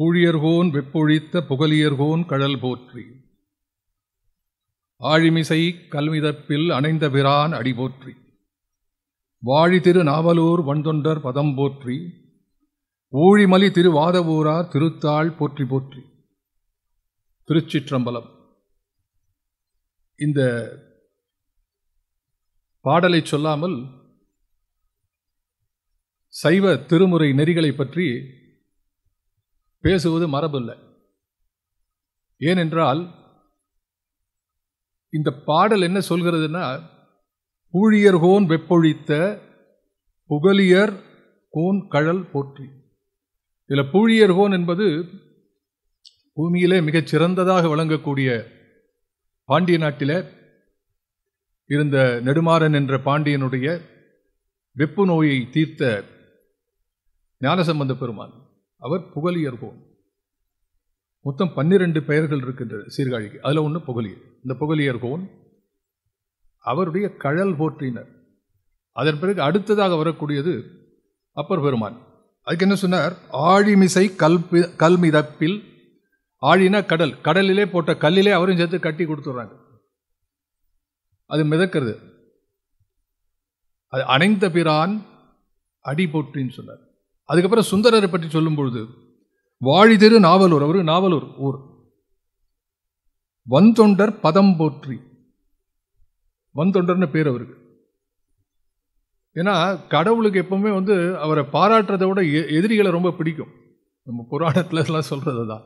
பூழியர்கோன் வெப்பொழித்த புகலியர்கோன் கடல் போற்றி ஆழிமிசை கல்மிதப்பில் அணைந்த பிரான் அடிபோற்றி வாழி திரு நாவலூர் வண்தொண்டர் பதம் போற்றி ஊழிமலி திருவாதவூரார் திருத்தாள் போற்றி போற்றி திருச்சிற்றம்பலம் இந்த பாடலை சொல்லாமல் சைவ திருமுறை நெறிகளை பற்றி பேசுவது இல்லை ஏனென்றால் இந்த பாடல் என்ன சொல்கிறதுனா ஊழியர்கோன் வெப்பொழித்த புகழியர் கோன் கழல் போற்றி இதில் பூழியர்கோன் என்பது பூமியிலே மிகச் சிறந்ததாக விளங்கக்கூடிய பாண்டிய நாட்டில் இருந்த நெடுமாறன் என்ற பாண்டியனுடைய வெப்பு நோயை தீர்த்த ஞானசம்பந்த பெருமான் அவர் புகலியர்கோன் மொத்தம் பன்னிரெண்டு பெயர்கள் இருக்கின்றது சீர்காழிக்கு அதில் ஒன்று புகழியர் இந்த புகலியர்கோன் அவருடைய கழல் போற்றினர் அதன் பிறகு அடுத்ததாக வரக்கூடியது அப்பர் பெருமான் அதுக்கு என்ன சொன்னார் ஆழிமிசை கல்பி கல்மிதப்பில் ஆழினா கடல் கடலிலே போட்ட கல்லிலே அவரும் சேர்த்து கட்டி கொடுத்துட்றாங்க அது மிதக்கிறது அது அணைந்த பிரான் அடி போற்றின்னு சொன்னார் அதுக்கப்புறம் சுந்தரரை பற்றி சொல்லும் பொழுது வாழி நாவலூர் அவரு நாவலூர் ஊர் வந்தொண்டர் பதம் போற்றி வந்தொண்டர்னு பேர் அவருக்கு ஏன்னா கடவுளுக்கு எப்பவுமே வந்து அவரை பாராட்டுறதை விட எதிரிகளை ரொம்ப பிடிக்கும் நம்ம புராணத்தில் எல்லாம் சொல்கிறது தான்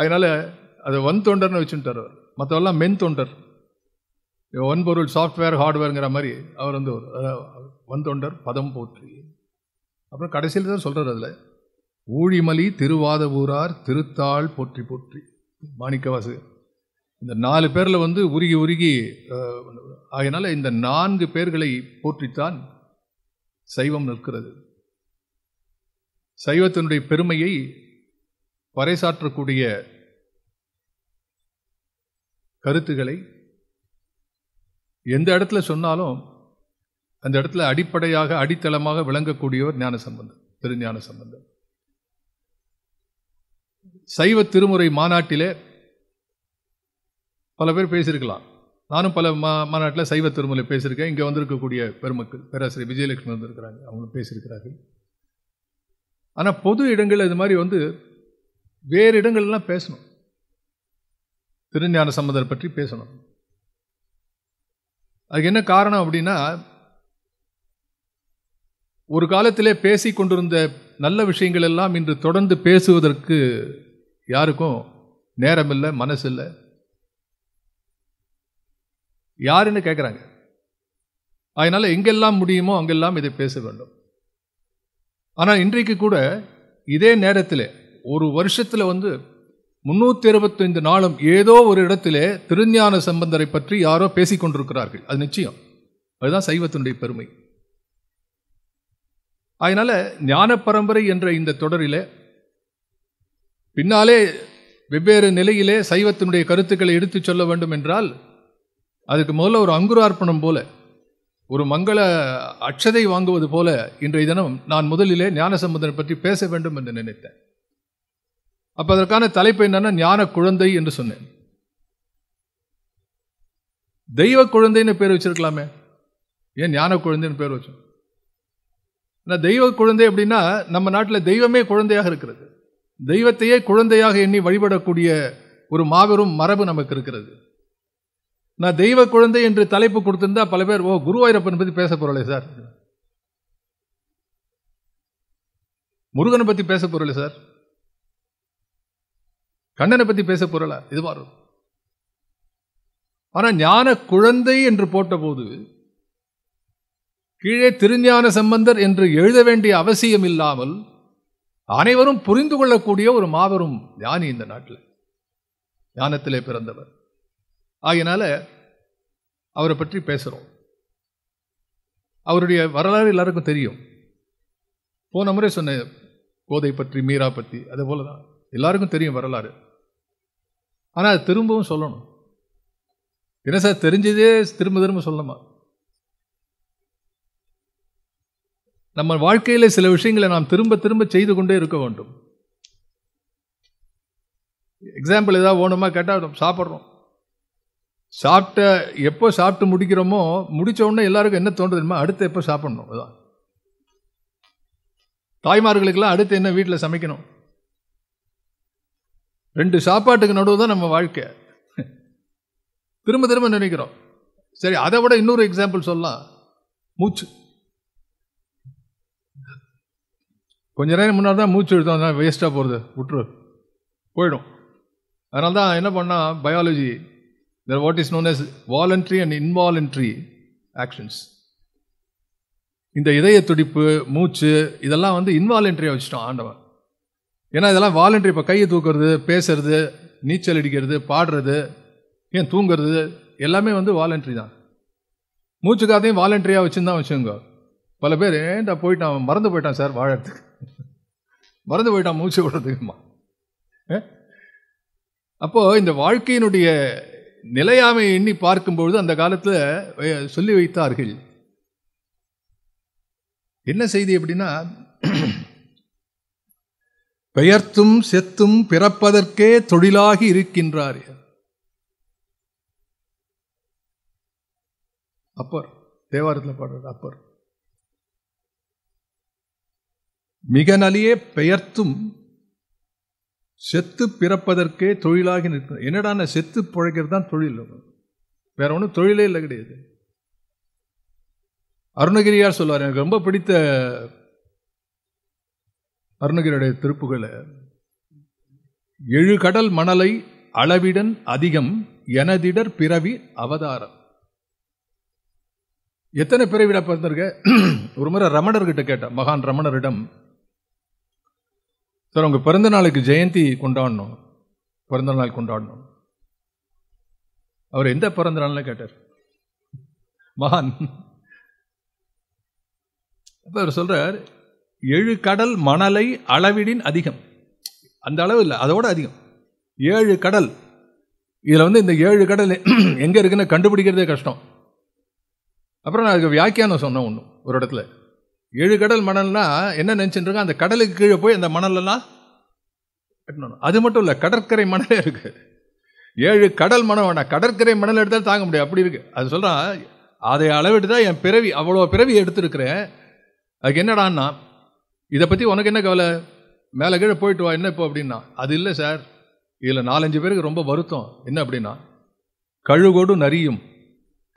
அதனால் அதை வன் தொண்டர்னு வச்சுட்டார் அவர் மற்றவெல்லாம் மென் தொண்டர் ஒன்பொருள் சாஃப்ட்வேர் ஹார்ட்வேருங்கிற மாதிரி அவர் வந்து ஒரு வன் தொண்டர் பதம் போற்றி அப்புறம் கடைசியில் தான் சொல்கிறார் அதில் ஊழிமலி திருவாதவூரார் திருத்தாள் போற்றி போற்றி மாணிக்கவாசு இந்த நாலு பேரில் வந்து உருகி உருகி ஆகினால இந்த நான்கு பேர்களை போற்றித்தான் சைவம் நிற்கிறது சைவத்தினுடைய பெருமையை பறைசாற்றக்கூடிய கருத்துக்களை எந்த இடத்துல சொன்னாலும் அந்த இடத்துல அடிப்படையாக அடித்தளமாக விளங்கக்கூடியவர் ஞான சம்பந்தர் திருஞான சம்பந்தர் சைவ திருமுறை மாநாட்டிலே பல பேர் பேசியிருக்கலாம் நானும் பல மா மாநாட்டில் சைவ திருமலை பேசியிருக்கேன் இங்கே வந்திருக்கக்கூடிய பெருமக்கள் பேராசிரியர் விஜயலட்சுமி வந்திருக்கிறாங்க அவங்களும் பேசியிருக்கிறார்கள் ஆனால் பொது இடங்கள் இது மாதிரி வந்து வேறு இடங்கள்லாம் பேசணும் திருஞான சம்பந்தர் பற்றி பேசணும் அதுக்கு என்ன காரணம் அப்படின்னா ஒரு காலத்திலே பேசி கொண்டிருந்த நல்ல விஷயங்கள் எல்லாம் இன்று தொடர்ந்து பேசுவதற்கு யாருக்கும் நேரமில்லை மனசில்லை யாருன்னு கேட்குறாங்க அதனால் எங்கெல்லாம் முடியுமோ அங்கெல்லாம் இதை பேச வேண்டும் ஆனால் இன்றைக்கு கூட இதே நேரத்தில் ஒரு வருஷத்தில் வந்து முன்னூற்றி இருபத்தைந்து நாளும் ஏதோ ஒரு இடத்திலே திருஞான சம்பந்தரை பற்றி யாரோ பேசிக்கொண்டிருக்கிறார்கள் அது நிச்சயம் அதுதான் சைவத்தினுடைய பெருமை அதனால் ஞான பரம்பரை என்ற இந்த தொடரில் பின்னாலே வெவ்வேறு நிலையிலே சைவத்தினுடைய கருத்துக்களை எடுத்து சொல்ல வேண்டும் என்றால் அதுக்கு முதல்ல ஒரு அங்குரார்ப்பணம் போல ஒரு மங்கள அட்சதை வாங்குவது போல இன்றைய தினம் நான் முதலிலே ஞானசம்பந்தனை பற்றி பேச வேண்டும் என்று நினைத்தேன் அப்போ அதற்கான தலைப்பு என்னன்னா ஞான குழந்தை என்று சொன்னேன் தெய்வ குழந்தைன்னு பேர் வச்சிருக்கலாமே ஏன் ஞான குழந்தைன்னு பேர் வச்சோம் நான் தெய்வ குழந்தை அப்படின்னா நம்ம நாட்டில் தெய்வமே குழந்தையாக இருக்கிறது தெய்வத்தையே குழந்தையாக எண்ணி வழிபடக்கூடிய ஒரு மாபெரும் மரபு நமக்கு இருக்கிறது நான் தெய்வ குழந்தை என்று தலைப்பு கொடுத்திருந்தா பல பேர் ஓ குருவாயூரப்பன் பற்றி பேச போகிறலே சார் முருகனை பற்றி பேச போகிறல சார் கண்ணனை பற்றி பேச போகிறல இது மாறும் ஆனால் ஞான குழந்தை என்று போட்டபோது கீழே திருஞான சம்பந்தர் என்று எழுத வேண்டிய அவசியம் இல்லாமல் அனைவரும் புரிந்து கொள்ளக்கூடிய ஒரு மாபெரும் ஞானி இந்த நாட்டில் ஞானத்திலே பிறந்தவர் ஆகினால அவரை பற்றி பேசுகிறோம் அவருடைய வரலாறு எல்லாருக்கும் தெரியும் போன முறை சொன்ன கோதை பற்றி மீரா பற்றி அதே போல தான் எல்லாருக்கும் தெரியும் வரலாறு ஆனால் அது திரும்பவும் சொல்லணும் என்ன சார் தெரிஞ்சதே திரும்ப திரும்ப சொல்லணுமா நம்ம வாழ்க்கையில் சில விஷயங்களை நாம் திரும்ப திரும்ப செய்து கொண்டே இருக்க வேண்டும் எக்ஸாம்பிள் ஏதாவது வேணுமா கேட்டால் சாப்பிட்றோம் சாப்பிட்ட எப்போ சாப்பிட்டு முடிக்கிறோமோ முடித்த உடனே எல்லாருக்கும் என்ன தோன்றுதுமா அடுத்து எப்போ சாப்பிட்ணும் அதான் தாய்மார்களுக்கெல்லாம் அடுத்து என்ன வீட்டில் சமைக்கணும் ரெண்டு சாப்பாட்டுக்கு நடுவு தான் நம்ம வாழ்க்கை திரும்ப திரும்ப நினைக்கிறோம் சரி அதை விட இன்னொரு எக்ஸாம்பிள் சொல்லலாம் மூச்சு கொஞ்ச நேரம் முன்னால் தான் மூச்சு எழுத்தோம் தான் வேஸ்ட்டாக போகிறது விட்டுரு போயிடும் அதனால தான் என்ன பண்ணால் biology there what is known as voluntary and involuntary actions இந்த இதய துடிப்பு மூச்சு இதெல்லாம் வந்து இன்வாலண்ட்ரியாக வச்சுட்டோம் ஆண்டவன் ஏன்னா இதெல்லாம் வாலண்ட்ரி இப்போ கையை தூக்குறது பேசுறது நீச்சல் அடிக்கிறது பாடுறது ஏன் தூங்குறது எல்லாமே வந்து வாலண்ட்ரி தான் மூச்சுக்காரத்தையும் வாலண்ட்ரியாக வச்சுருந்தான் வச்சுங்க பல பேர் ஏன்டா போயிட்டான் மறந்து போயிட்டான் சார் வாழறதுக்கு மறந்து போயிட்டான் மூச்சு விடுறதுக்குமா அப்போது இந்த வாழ்க்கையினுடைய நிலையாமை எண்ணி பார்க்கும்பொழுது அந்த காலத்தில் சொல்லி வைத்தார்கள் என்ன செய்தி அப்படின்னா பெயர்த்தும் செத்தும் பிறப்பதற்கே தொழிலாகி இருக்கின்றார் அப்பர் தேவாரத்தில் பாடுறது அப்பர் மிக நலியே பெயர்த்தும் செத்து பிறப்பதற்கே தொழிலாகி நிற்கும் என்னடா நான் செத்து பிழைக்கிறது தான் தொழில் வேற ஒன்றும் தொழிலே இல்லை கிடையாது அருணகிரியார் சொல்லுவார் எனக்கு ரொம்ப பிடித்த அருணகிரியுடைய திருப்புகளை எழுகடல் மணலை அளவிடன் அதிகம் எனதிடர் பிறவி அவதாரம் எத்தனை பிறவிட பிறந்திருக்க ஒரு முறை ரமணர்கிட்ட கேட்டேன் மகான் ரமணரிடம் சார் உங்கள் பிறந்த நாளுக்கு ஜெயந்தி கொண்டாடணும் பிறந்த நாள் கொண்டாடணும் அவர் எந்த பிறந்த நாள்னு கேட்டார் மகான் அப்போ அவர் சொல்கிறார் ஏழு கடல் மணலை அளவிடின் அதிகம் அந்த அளவு இல்லை அதோட அதிகம் ஏழு கடல் இதில் வந்து இந்த ஏழு கடல் எங்கே இருக்குன்னு கண்டுபிடிக்கிறதே கஷ்டம் அப்புறம் நான் அதுக்கு வியாக்கியானம் சொன்னேன் ஒன்று ஒரு இடத்துல ஏழு கடல் மணல்னா என்ன நினச்சிட்டு இருக்கோம் அந்த கடலுக்கு கீழே போய் அந்த மணலெல்லாம் கட்டணும் அது மட்டும் இல்லை கடற்கரை மணலே இருக்கு ஏழு கடல் மணம் வேணாம் கடற்கரை மணல் எடுத்தால் தாங்க முடியாது அப்படி இருக்கு அது சொல்கிறான் அதை அளவிட்டு தான் என் பிறவி அவ்வளோ பிறவி எடுத்திருக்கிறேன் அதுக்கு என்னடான்னா இதை பற்றி உனக்கு என்ன கவலை மேலே கீழே போயிட்டு வா என்ன இப்போ அப்படின்னா அது இல்லை சார் இதில் நாலஞ்சு பேருக்கு ரொம்ப வருத்தம் என்ன அப்படின்னா கழுகோடு நரியும்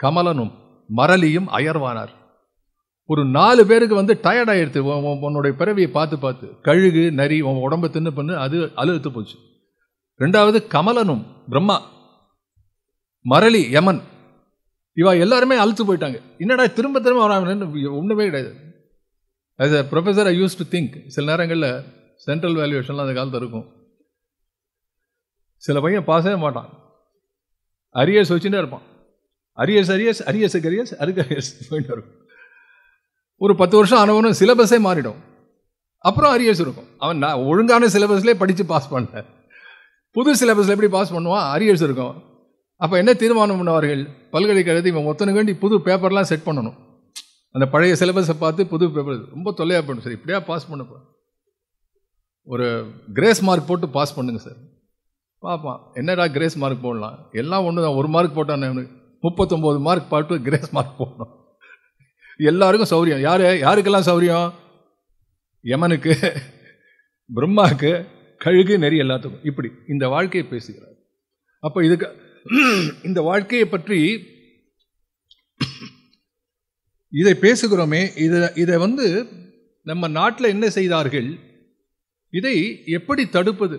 கமலனும் மரளியும் அயர்வானார் ஒரு நாலு பேருக்கு வந்து டயர்ட் ஆயிடுது உன்னுடைய பிறவியை பார்த்து பார்த்து கழுகு நரி உன் உடம்பு தின்னு பண்ணு அது அழுத்து போச்சு ரெண்டாவது கமலனும் பிரம்மா மரளி யமன் இவா எல்லாருமே அழுத்து போயிட்டாங்க என்னடா திரும்ப திரும்ப வராங்கன்னு ஒன்றுமே கிடையாது as a professor I use to think சில நேரங்களில் சென்ட்ரல் வேல்யூஷன்லாம் அந்த காலத்தில் இருக்கும் சில பையன் பாஸே மாட்டான் அரியஸ் வச்சுட்டே இருப்பான் அரியஸ் அரியஸ் அரியஸுக்கு அரியஸ் அருக்கு அரியஸ் போயிட்டு இருக்கும் ஒரு பத்து வருஷம் ஆனவனும் சிலபஸே மாறிடும் அப்புறம் அரியர்ஸ் இருக்கும் அவன் நான் ஒழுங்கான சிலபஸ்லேயே படித்து பாஸ் பண்ணேன் புது சிலபஸில் எப்படி பாஸ் பண்ணுவான் அரியர்ஸ் இருக்கும் அப்போ என்ன தீர்மானம் பண்ணுவார்கள் பல்கலைக்கழகத்தை இவன் ஒத்தனை வேண்டி புது பேப்பர்லாம் செட் பண்ணணும் அந்த பழைய சிலபஸை பார்த்து புது பேப்பர் ரொம்ப தொல்லையாக பண்ணும் சார் இப்படியா பாஸ் பண்ணப்போ ஒரு கிரேஸ் மார்க் போட்டு பாஸ் பண்ணுங்க சார் பார்ப்பான் என்னடா கிரேஸ் மார்க் போடலாம் எல்லாம் ஒன்று தான் ஒரு மார்க் போட்டான் முப்பத்தொம்போது மார்க் பாட்டு கிரேஸ் மார்க் போடணும் எல்லாருக்கும் சௌரியம் யார் யாருக்கெல்லாம் சௌரியம் யமனுக்கு பிரம்மாவுக்கு கழுகு நெறி எல்லாத்துக்கும் இப்படி இந்த வாழ்க்கையை பேசுகிறார் அப்போ இதுக்கு இந்த வாழ்க்கையை பற்றி இதை பேசுகிறோமே இதை இதை வந்து நம்ம நாட்டில் என்ன செய்தார்கள் இதை எப்படி தடுப்பது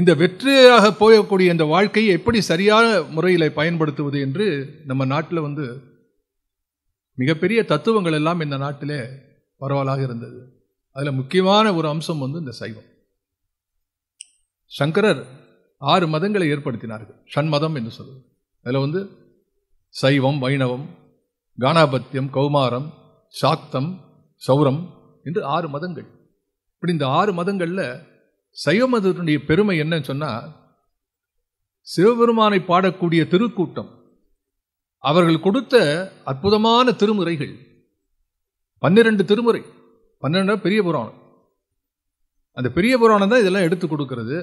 இந்த வெற்றியாக போகக்கூடிய இந்த வாழ்க்கையை எப்படி சரியான முறையில் பயன்படுத்துவது என்று நம்ம நாட்டில் வந்து மிகப்பெரிய தத்துவங்கள் எல்லாம் இந்த நாட்டிலே பரவலாக இருந்தது அதில் முக்கியமான ஒரு அம்சம் வந்து இந்த சைவம் சங்கரர் ஆறு மதங்களை ஏற்படுத்தினார்கள் ஷண்மதம் என்று சொல்வது அதில் வந்து சைவம் வைணவம் கானாபத்தியம் கௌமாரம் சாக்தம் சௌரம் என்று ஆறு மதங்கள் இப்படி இந்த ஆறு மதங்களில் சைவ மதத்தினுடைய பெருமை என்னன்னு சொன்னால் சிவபெருமானை பாடக்கூடிய திருக்கூட்டம் அவர்கள் கொடுத்த அற்புதமான திருமுறைகள் பன்னிரண்டு திருமுறை பன்னிரெண்டு பெரிய புராணம் அந்த பெரிய புராணம் தான் இதெல்லாம் எடுத்து கொடுக்கறது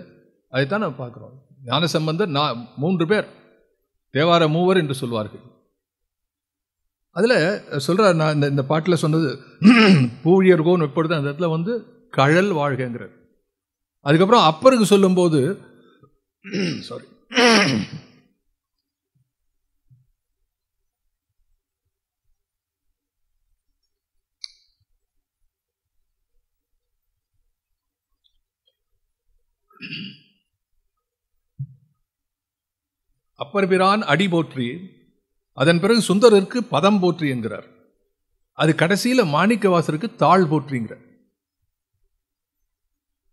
அதைத்தான் நான் பார்க்குறோம் ஞான சம்பந்தர் நான் மூன்று பேர் தேவார மூவர் என்று சொல்வார்கள் அதில் சொல்கிறார் நான் இந்த இந்த பாட்டில் சொன்னது பூழியர்கோன்னு எப்பொழுது அந்த இடத்துல வந்து கழல் வாழ்கங்கிறது அதுக்கப்புறம் அப்பருக்கு சொல்லும்போது சாரி அப்பர் பிரான் அடி போற்றி அதன் பிறகு சுந்தரருக்கு பதம் போற்றி என்கிறார் அது கடைசியில் மாணிக்கவாசருக்கு தாழ் போற்றிங்கிறார்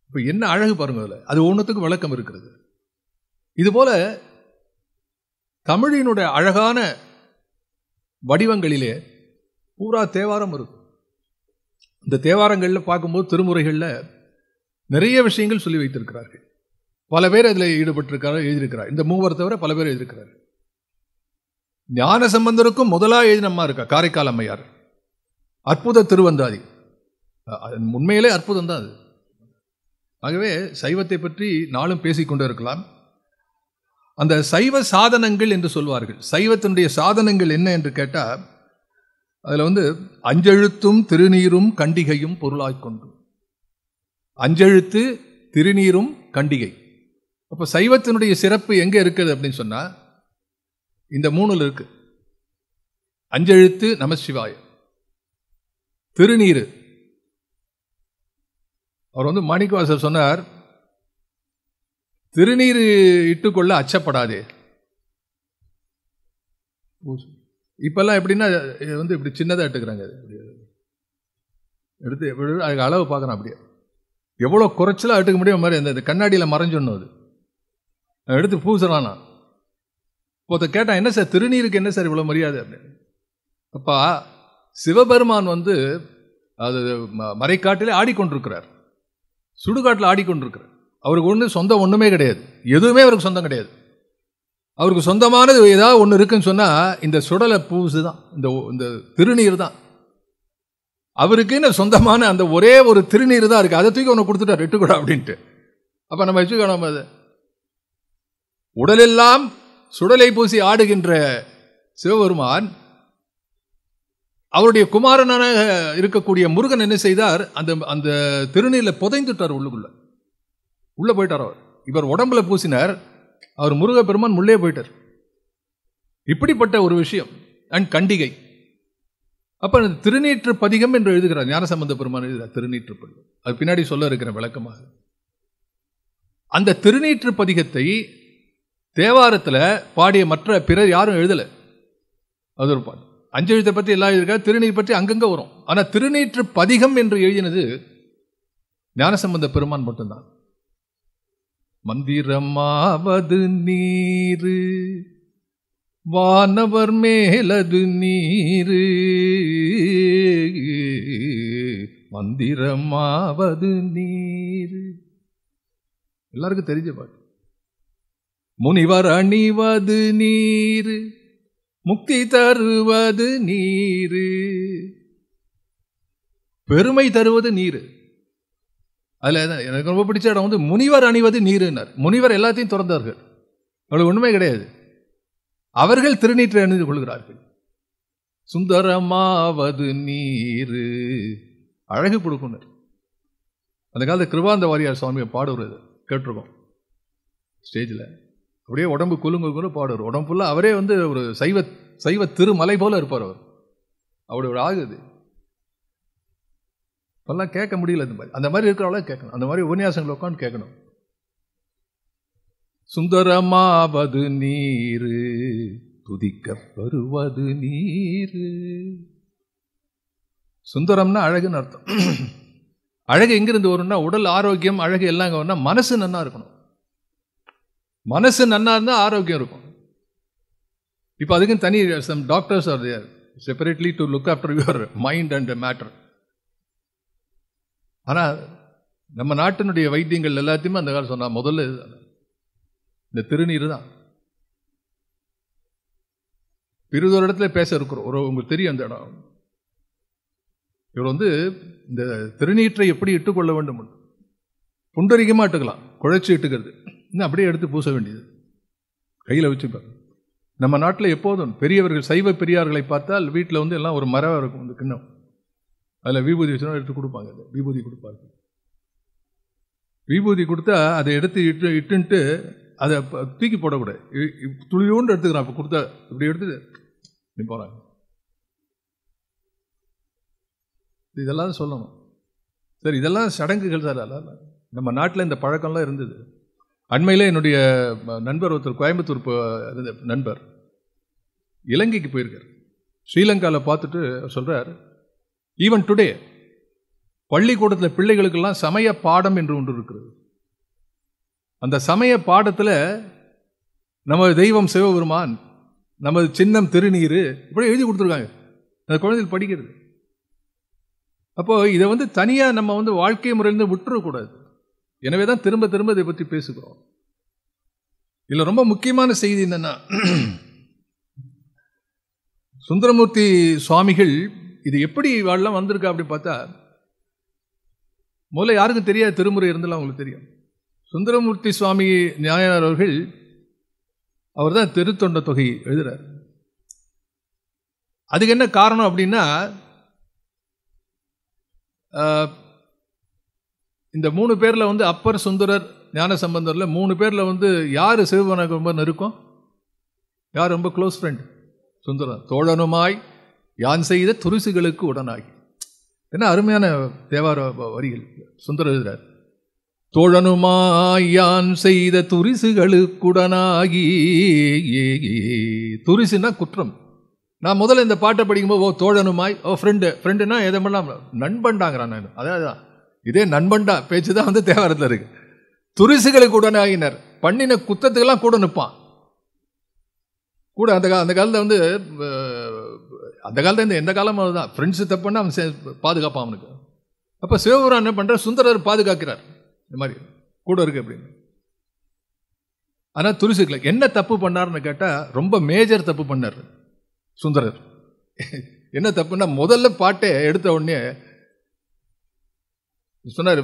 இப்போ என்ன அழகு பாருங்க அதில் அது ஒன்றுத்துக்கு விளக்கம் இருக்கிறது இதுபோல தமிழினுடைய அழகான வடிவங்களிலே பூரா தேவாரம் இருக்கும் இந்த தேவாரங்களில் பார்க்கும்போது திருமுறைகளில் நிறைய விஷயங்கள் சொல்லி வைத்திருக்கிறார்கள் பல பேர் அதில் ஈடுபட்டிருக்காரு எழுதியிருக்கிறார் இந்த மூவர் தவிர பல பேர் எழுதியிருக்கிறார் ஞான சம்பந்தருக்கும் முதலாக எழுதினம்மா இருக்கா காரைக்கால் அம்மையார் அற்புத திருவந்தாதி உண்மையிலே அற்புதம் தான் அது ஆகவே சைவத்தை பற்றி நாளும் பேசிக்கொண்டு இருக்கலாம் அந்த சைவ சாதனங்கள் என்று சொல்வார்கள் சைவத்தினுடைய சாதனங்கள் என்ன என்று கேட்டால் அதில் வந்து அஞ்செழுத்தும் திருநீரும் கண்டிகையும் பொருளாய்க்கொண்டும் அஞ்செழுத்து திருநீரும் கண்டிகை அப்போ சைவத்தினுடைய சிறப்பு எங்கே இருக்குது அப்படின்னு சொன்னால் இந்த மூணில் இருக்குது அஞ்செழுத்து நமசிவாய திருநீர் அவர் வந்து மாணிக்கவாசர் சொன்னார் திருநீர் இட்டுக்கொள்ள அச்சப்படாதே இப்பெல்லாம் எப்படின்னா இது வந்து இப்படி சின்னதாக எடுத்துக்கிறாங்க எடுத்து அதுக்கு அளவு பார்க்கணும் அப்படியே எவ்வளோ குறைச்சலாக எடுக்க முடியும் மாதிரி இந்த கண்ணாடியில் மறைஞ்சிடணும் அது எடுத்து பூசுறானா ஒருத்த கேட்டால் என்ன சார் திருநீருக்கு என்ன சார் இவ்வளோ மரியாதை அப்படின்னு அப்பா சிவபெருமான் வந்து அது மறைக்காட்டிலே ஆடிக்கொண்டிருக்கிறார் சுடுகாட்டில் ஆடிக்கொண்டிருக்கிறார் அவருக்கு ஒன்று சொந்தம் ஒன்றுமே கிடையாது எதுவுமே அவருக்கு சொந்தம் கிடையாது அவருக்கு சொந்தமானது ஏதாவது ஒன்று இருக்குன்னு சொன்னால் இந்த சுடலை பூசு தான் இந்த இந்த திருநீர் தான் அவருக்குன்னு சொந்தமான அந்த ஒரே ஒரு திருநீர் தான் இருக்குது அதை தூக்கி உனக்கு கொடுத்துட்டார் இட்டுக்கூடா அப்படின்ட்டு அப்போ நம்ம வச்சுக்கணும் அது உடலெல்லாம் சுடலை பூசி ஆடுகின்ற சிவபெருமான் அவருடைய குமாரனாக இருக்கக்கூடிய முருகன் என்ன செய்தார் அந்த அந்த திருநீரில் புதைந்துட்டார் உள்ளுக்குள்ள உள்ளே போயிட்டார் அவர் இவர் உடம்புல பூசினார் அவர் முருக பெருமான் உள்ளே போயிட்டார் இப்படிப்பட்ட ஒரு விஷயம் அண்ட் கண்டிகை அப்போ அந்த திருநீற்று பதிகம் என்று எழுதுகிறார் ஞானசம்பந்த பெருமான் எழுதுகிறார் திருநீற்று பதிகம் அது பின்னாடி சொல்ல இருக்கிற விளக்கமாக அந்த திருநீற்று பதிகத்தை தேவாரத்தில் பாடிய மற்ற பிறர் யாரும் எழுதலை அது ஒரு பாட்டு அஞ்செழுத்தை பற்றி எல்லாம் எழுதியிருக்கா திருநீர் பற்றி அங்கங்கே வரும் ஆனால் திருநீற்று பதிகம் என்று எழுதினது ஞானசம்பந்த பெருமான் மட்டும்தான் மந்திரமாவது நீரு வானவர் மேலது நீரு மந்திரமாவது நீரு எல்லாருக்கும் தெரிஞ்ச பாட்டு முனிவர் அணிவது நீரு முக்தி தருவது நீரு பெருமை தருவது நீரு அதில் எனக்கு ரொம்ப பிடிச்ச இடம் வந்து முனிவர் அணிவது நீருன்னார் முனிவர் எல்லாத்தையும் திறந்தார்கள் அவ்வளோ ஒன்றுமே கிடையாது அவர்கள் திருநீற்றை அணிந்து கொள்கிறார்கள் சுந்தரமாவது நீர் அழகு கொடுக்கணும் அந்த காலத்தில் கிருபாந்த வாரியார் சுவாமியை பாடுறது கேட்டிருக்கோம் ஸ்டேஜில் அப்படியே உடம்பு குலுங்கு கூட பாடுவார் உடம்பு ஃபுல்லாக அவரே வந்து ஒரு சைவ சைவ திருமலை போல இருப்பார் அவர் அப்படி ஒரு ஆகுது இப்பெல்லாம் கேட்க முடியல இந்த மாதிரி அந்த மாதிரி இருக்கிறவங்களாம் கேட்கணும் அந்த மாதிரி உபன்யாசங்களை உட்காந்து கேட்கணும் சுந்தரமாவது நீரு துதிக்கப் நீரு சுந்தரம்னா அழகுன்னு அர்த்தம் அழகு எங்கிருந்து வரும்னா உடல் ஆரோக்கியம் அழகு எல்லாம் அங்கே வரும்னா மனசு நன்னா இருக்கணும் மனசு நன்னா இருந்தால் ஆரோக்கியம் இருக்கும் இப்போ அதுக்குன்னு தனி some doctors are there separately to look after your mind and matter ஆனால் நம்ம நாட்டினுடைய வைத்தியங்கள் எல்லாத்தையுமே அந்த காலம் சொன்னால் முதல்ல இந்த திருநீர் தான் பிரிதொரு இடத்துல பேச இருக்கிறோம் ஒரு உங்களுக்கு தெரியும் அந்த இடம் இவர் வந்து இந்த திருநீற்றை எப்படி இட்டுக்கொள்ள வேண்டும் புண்டரிகமாக இட்டுக்கலாம் குழைச்சி இட்டுக்கிறது இன்னும் அப்படியே எடுத்து பூச வேண்டியது கையில் வச்சுப்பாங்க நம்ம நாட்டில் எப்போதும் பெரியவர்கள் சைவ பெரியார்களை பார்த்தால் வீட்டில் வந்து எல்லாம் ஒரு மரம் இருக்கும் இந்த கிண்ணம் அதில் விபூதி வச்சு எடுத்து கொடுப்பாங்க விபூதி கொடுப்பாங்க விபூதி கொடுத்தா அதை எடுத்து இட்டு இட்டுன்ட்டு அதை தூக்கி போடக்கூடாது துளியோண்டு எடுத்துக்கிறான் இப்போ கொடுத்த இப்படி எடுத்து நீ போகிறாங்க இதெல்லாம் சொல்லணும் சார் இதெல்லாம் சடங்குகள் சார் அல்ல நம்ம நாட்டில் இந்த பழக்கம்லாம் இருந்தது அண்மையில் என்னுடைய நண்பர் ஒருத்தர் கோயம்புத்தூர் நண்பர் இலங்கைக்கு போயிருக்கார் ஸ்ரீலங்காவில் பார்த்துட்டு சொல்கிறார் ஈவன் டுடே பள்ளிக்கூடத்தில் பிள்ளைகளுக்கெல்லாம் சமய பாடம் என்று ஒன்று இருக்கிறது அந்த சமய பாடத்தில் நமது தெய்வம் சிவபெருமான் நமது சின்னம் திருநீர் இப்படி எழுதி கொடுத்துருக்காங்க அந்த குழந்தைகள் படிக்கிறது அப்போது இதை வந்து தனியாக நம்ம வந்து வாழ்க்கை முறையிலிருந்து விட்டுறக்கூடாது எனவே தான் திரும்ப திரும்ப இதை பற்றி பேசுகிறோம் இதில் ரொம்ப முக்கியமான செய்தி என்னென்னா சுந்தரமூர்த்தி சுவாமிகள் இது எப்படி வாழலாம் வந்திருக்கா அப்படின்னு பார்த்தா முதல்ல யாருக்கும் தெரியாது திருமுறை இருந்தாலும் அவங்களுக்கு தெரியும் சுந்தரமூர்த்தி சுவாமி நியாயார் அவர்கள் அவர் தான் திருத்தொண்ட தொகை எழுதுகிறார் அதுக்கு என்ன காரணம் அப்படின்னா இந்த மூணு பேரில் வந்து அப்பர் சுந்தரர் ஞான சம்பந்தரில் மூணு பேரில் வந்து யார் சிவபெருமானுக்கு ரொம்ப நெருக்கம் யார் ரொம்ப க்ளோஸ் ஃப்ரெண்ட் சுந்தரன் தோழனுமாய் யான் செய்த துரிசுகளுக்கு உடனாகி என்ன அருமையான தேவார வரிகள் சுந்தரர் எழுதுறார் தோழனுமாயான் செய்த துரிசுகளுக்குடனாகி துரிசுன்னா குற்றம் நான் முதல்ல இந்த பாட்டை படிக்கும்போது ஓ தோழனுமாய் ஓ ஃப்ரெண்டு ஃப்ரெண்டுனா எதை பண்ணலாம் நண்பண்டாங்கிறான் நான் தான் இதே நண்பண்டா பேச்சு தான் வந்து தேவாரத்தில் இருக்கு துரிசுகளுக்கு உடனாகினர் பண்ணின குத்தத்துக்கெல்லாம் கூட நிற்பான் கூட அந்த கா அந்த காலத்தில் வந்து அந்த காலத்தில் இந்த எந்த காலமாக அதுதான் ஃப்ரெண்ட்ஸு தப்புன்னா அவன் பாதுகாப்பான் அவனுக்கு அப்போ சிவபுரான் என்ன பண்ணுற சுந்தரர் பாதுகாக்கிறார் இந்த மாதிரி கூட இருக்கு அப்படின்னு ஆனால் துருசுக்கலை என்ன தப்பு பண்ணார்னு கேட்டால் ரொம்ப மேஜர் தப்பு பண்ணார் சுந்தரர் என்ன தப்புன்னா முதல்ல பாட்டை எடுத்த உடனே சொன்னார்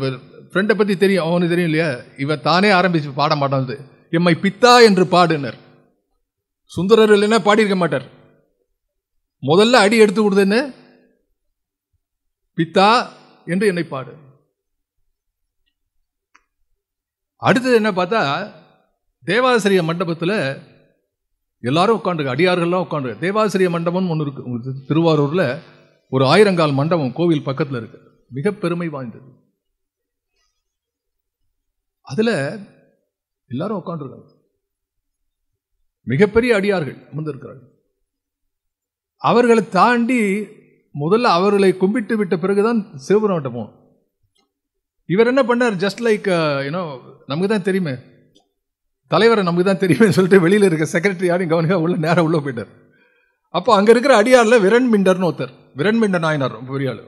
ஃப்ரெண்டை பற்றி தெரியும் அவனுக்கு தெரியும் இல்லையா இவன் தானே ஆரம்பிச்சு பாட மாட்டான் எம்மை பித்தா என்று பாடுனர் சுந்தரர் இல்லைன்னா பாடியிருக்க மாட்டார் முதல்ல அடி எடுத்து விடுதுன்னு பித்தா என்று என்னை பாடு அடுத்தது என்ன பார்த்தா தேவாசிரிய மண்டபத்தில் எல்லாரும் உட்காந்துருக்கு அடியார்கள்லாம் உட்காந்து தேவாசிரிய மண்டபம்னு ஒன்று இருக்குது உங்களுக்கு திருவாரூரில் ஒரு ஆயிரங்கால் மண்டபம் கோவில் பக்கத்தில் இருக்கு மிக பெருமை வாய்ந்தது அதில் எல்லாரும் உட்காந்துருக்காங்க மிகப்பெரிய அடியார்கள் அமர்ந்திருக்கிறார்கள் அவர்களை தாண்டி முதல்ல அவர்களை கும்பிட்டு விட்ட பிறகுதான் சிவபுரம் போகணும் இவர் என்ன பண்ணார் ஜஸ்ட் லைக் யூனோ நமக்கு தான் தெரியுமே தலைவரை நமக்கு தான் தெரியுமே சொல்லிட்டு வெளியில் இருக்க செக்ரட்டரி யாரையும் கவனிக்க உள்ள நேரம் உள்ளே போயிட்டார் அப்போ அங்கே இருக்கிற அடியாரில் விரண் மிண்டர்னு ஒருத்தர் விரண் மிண்டர் ஆயினார் பெரிய ஆள்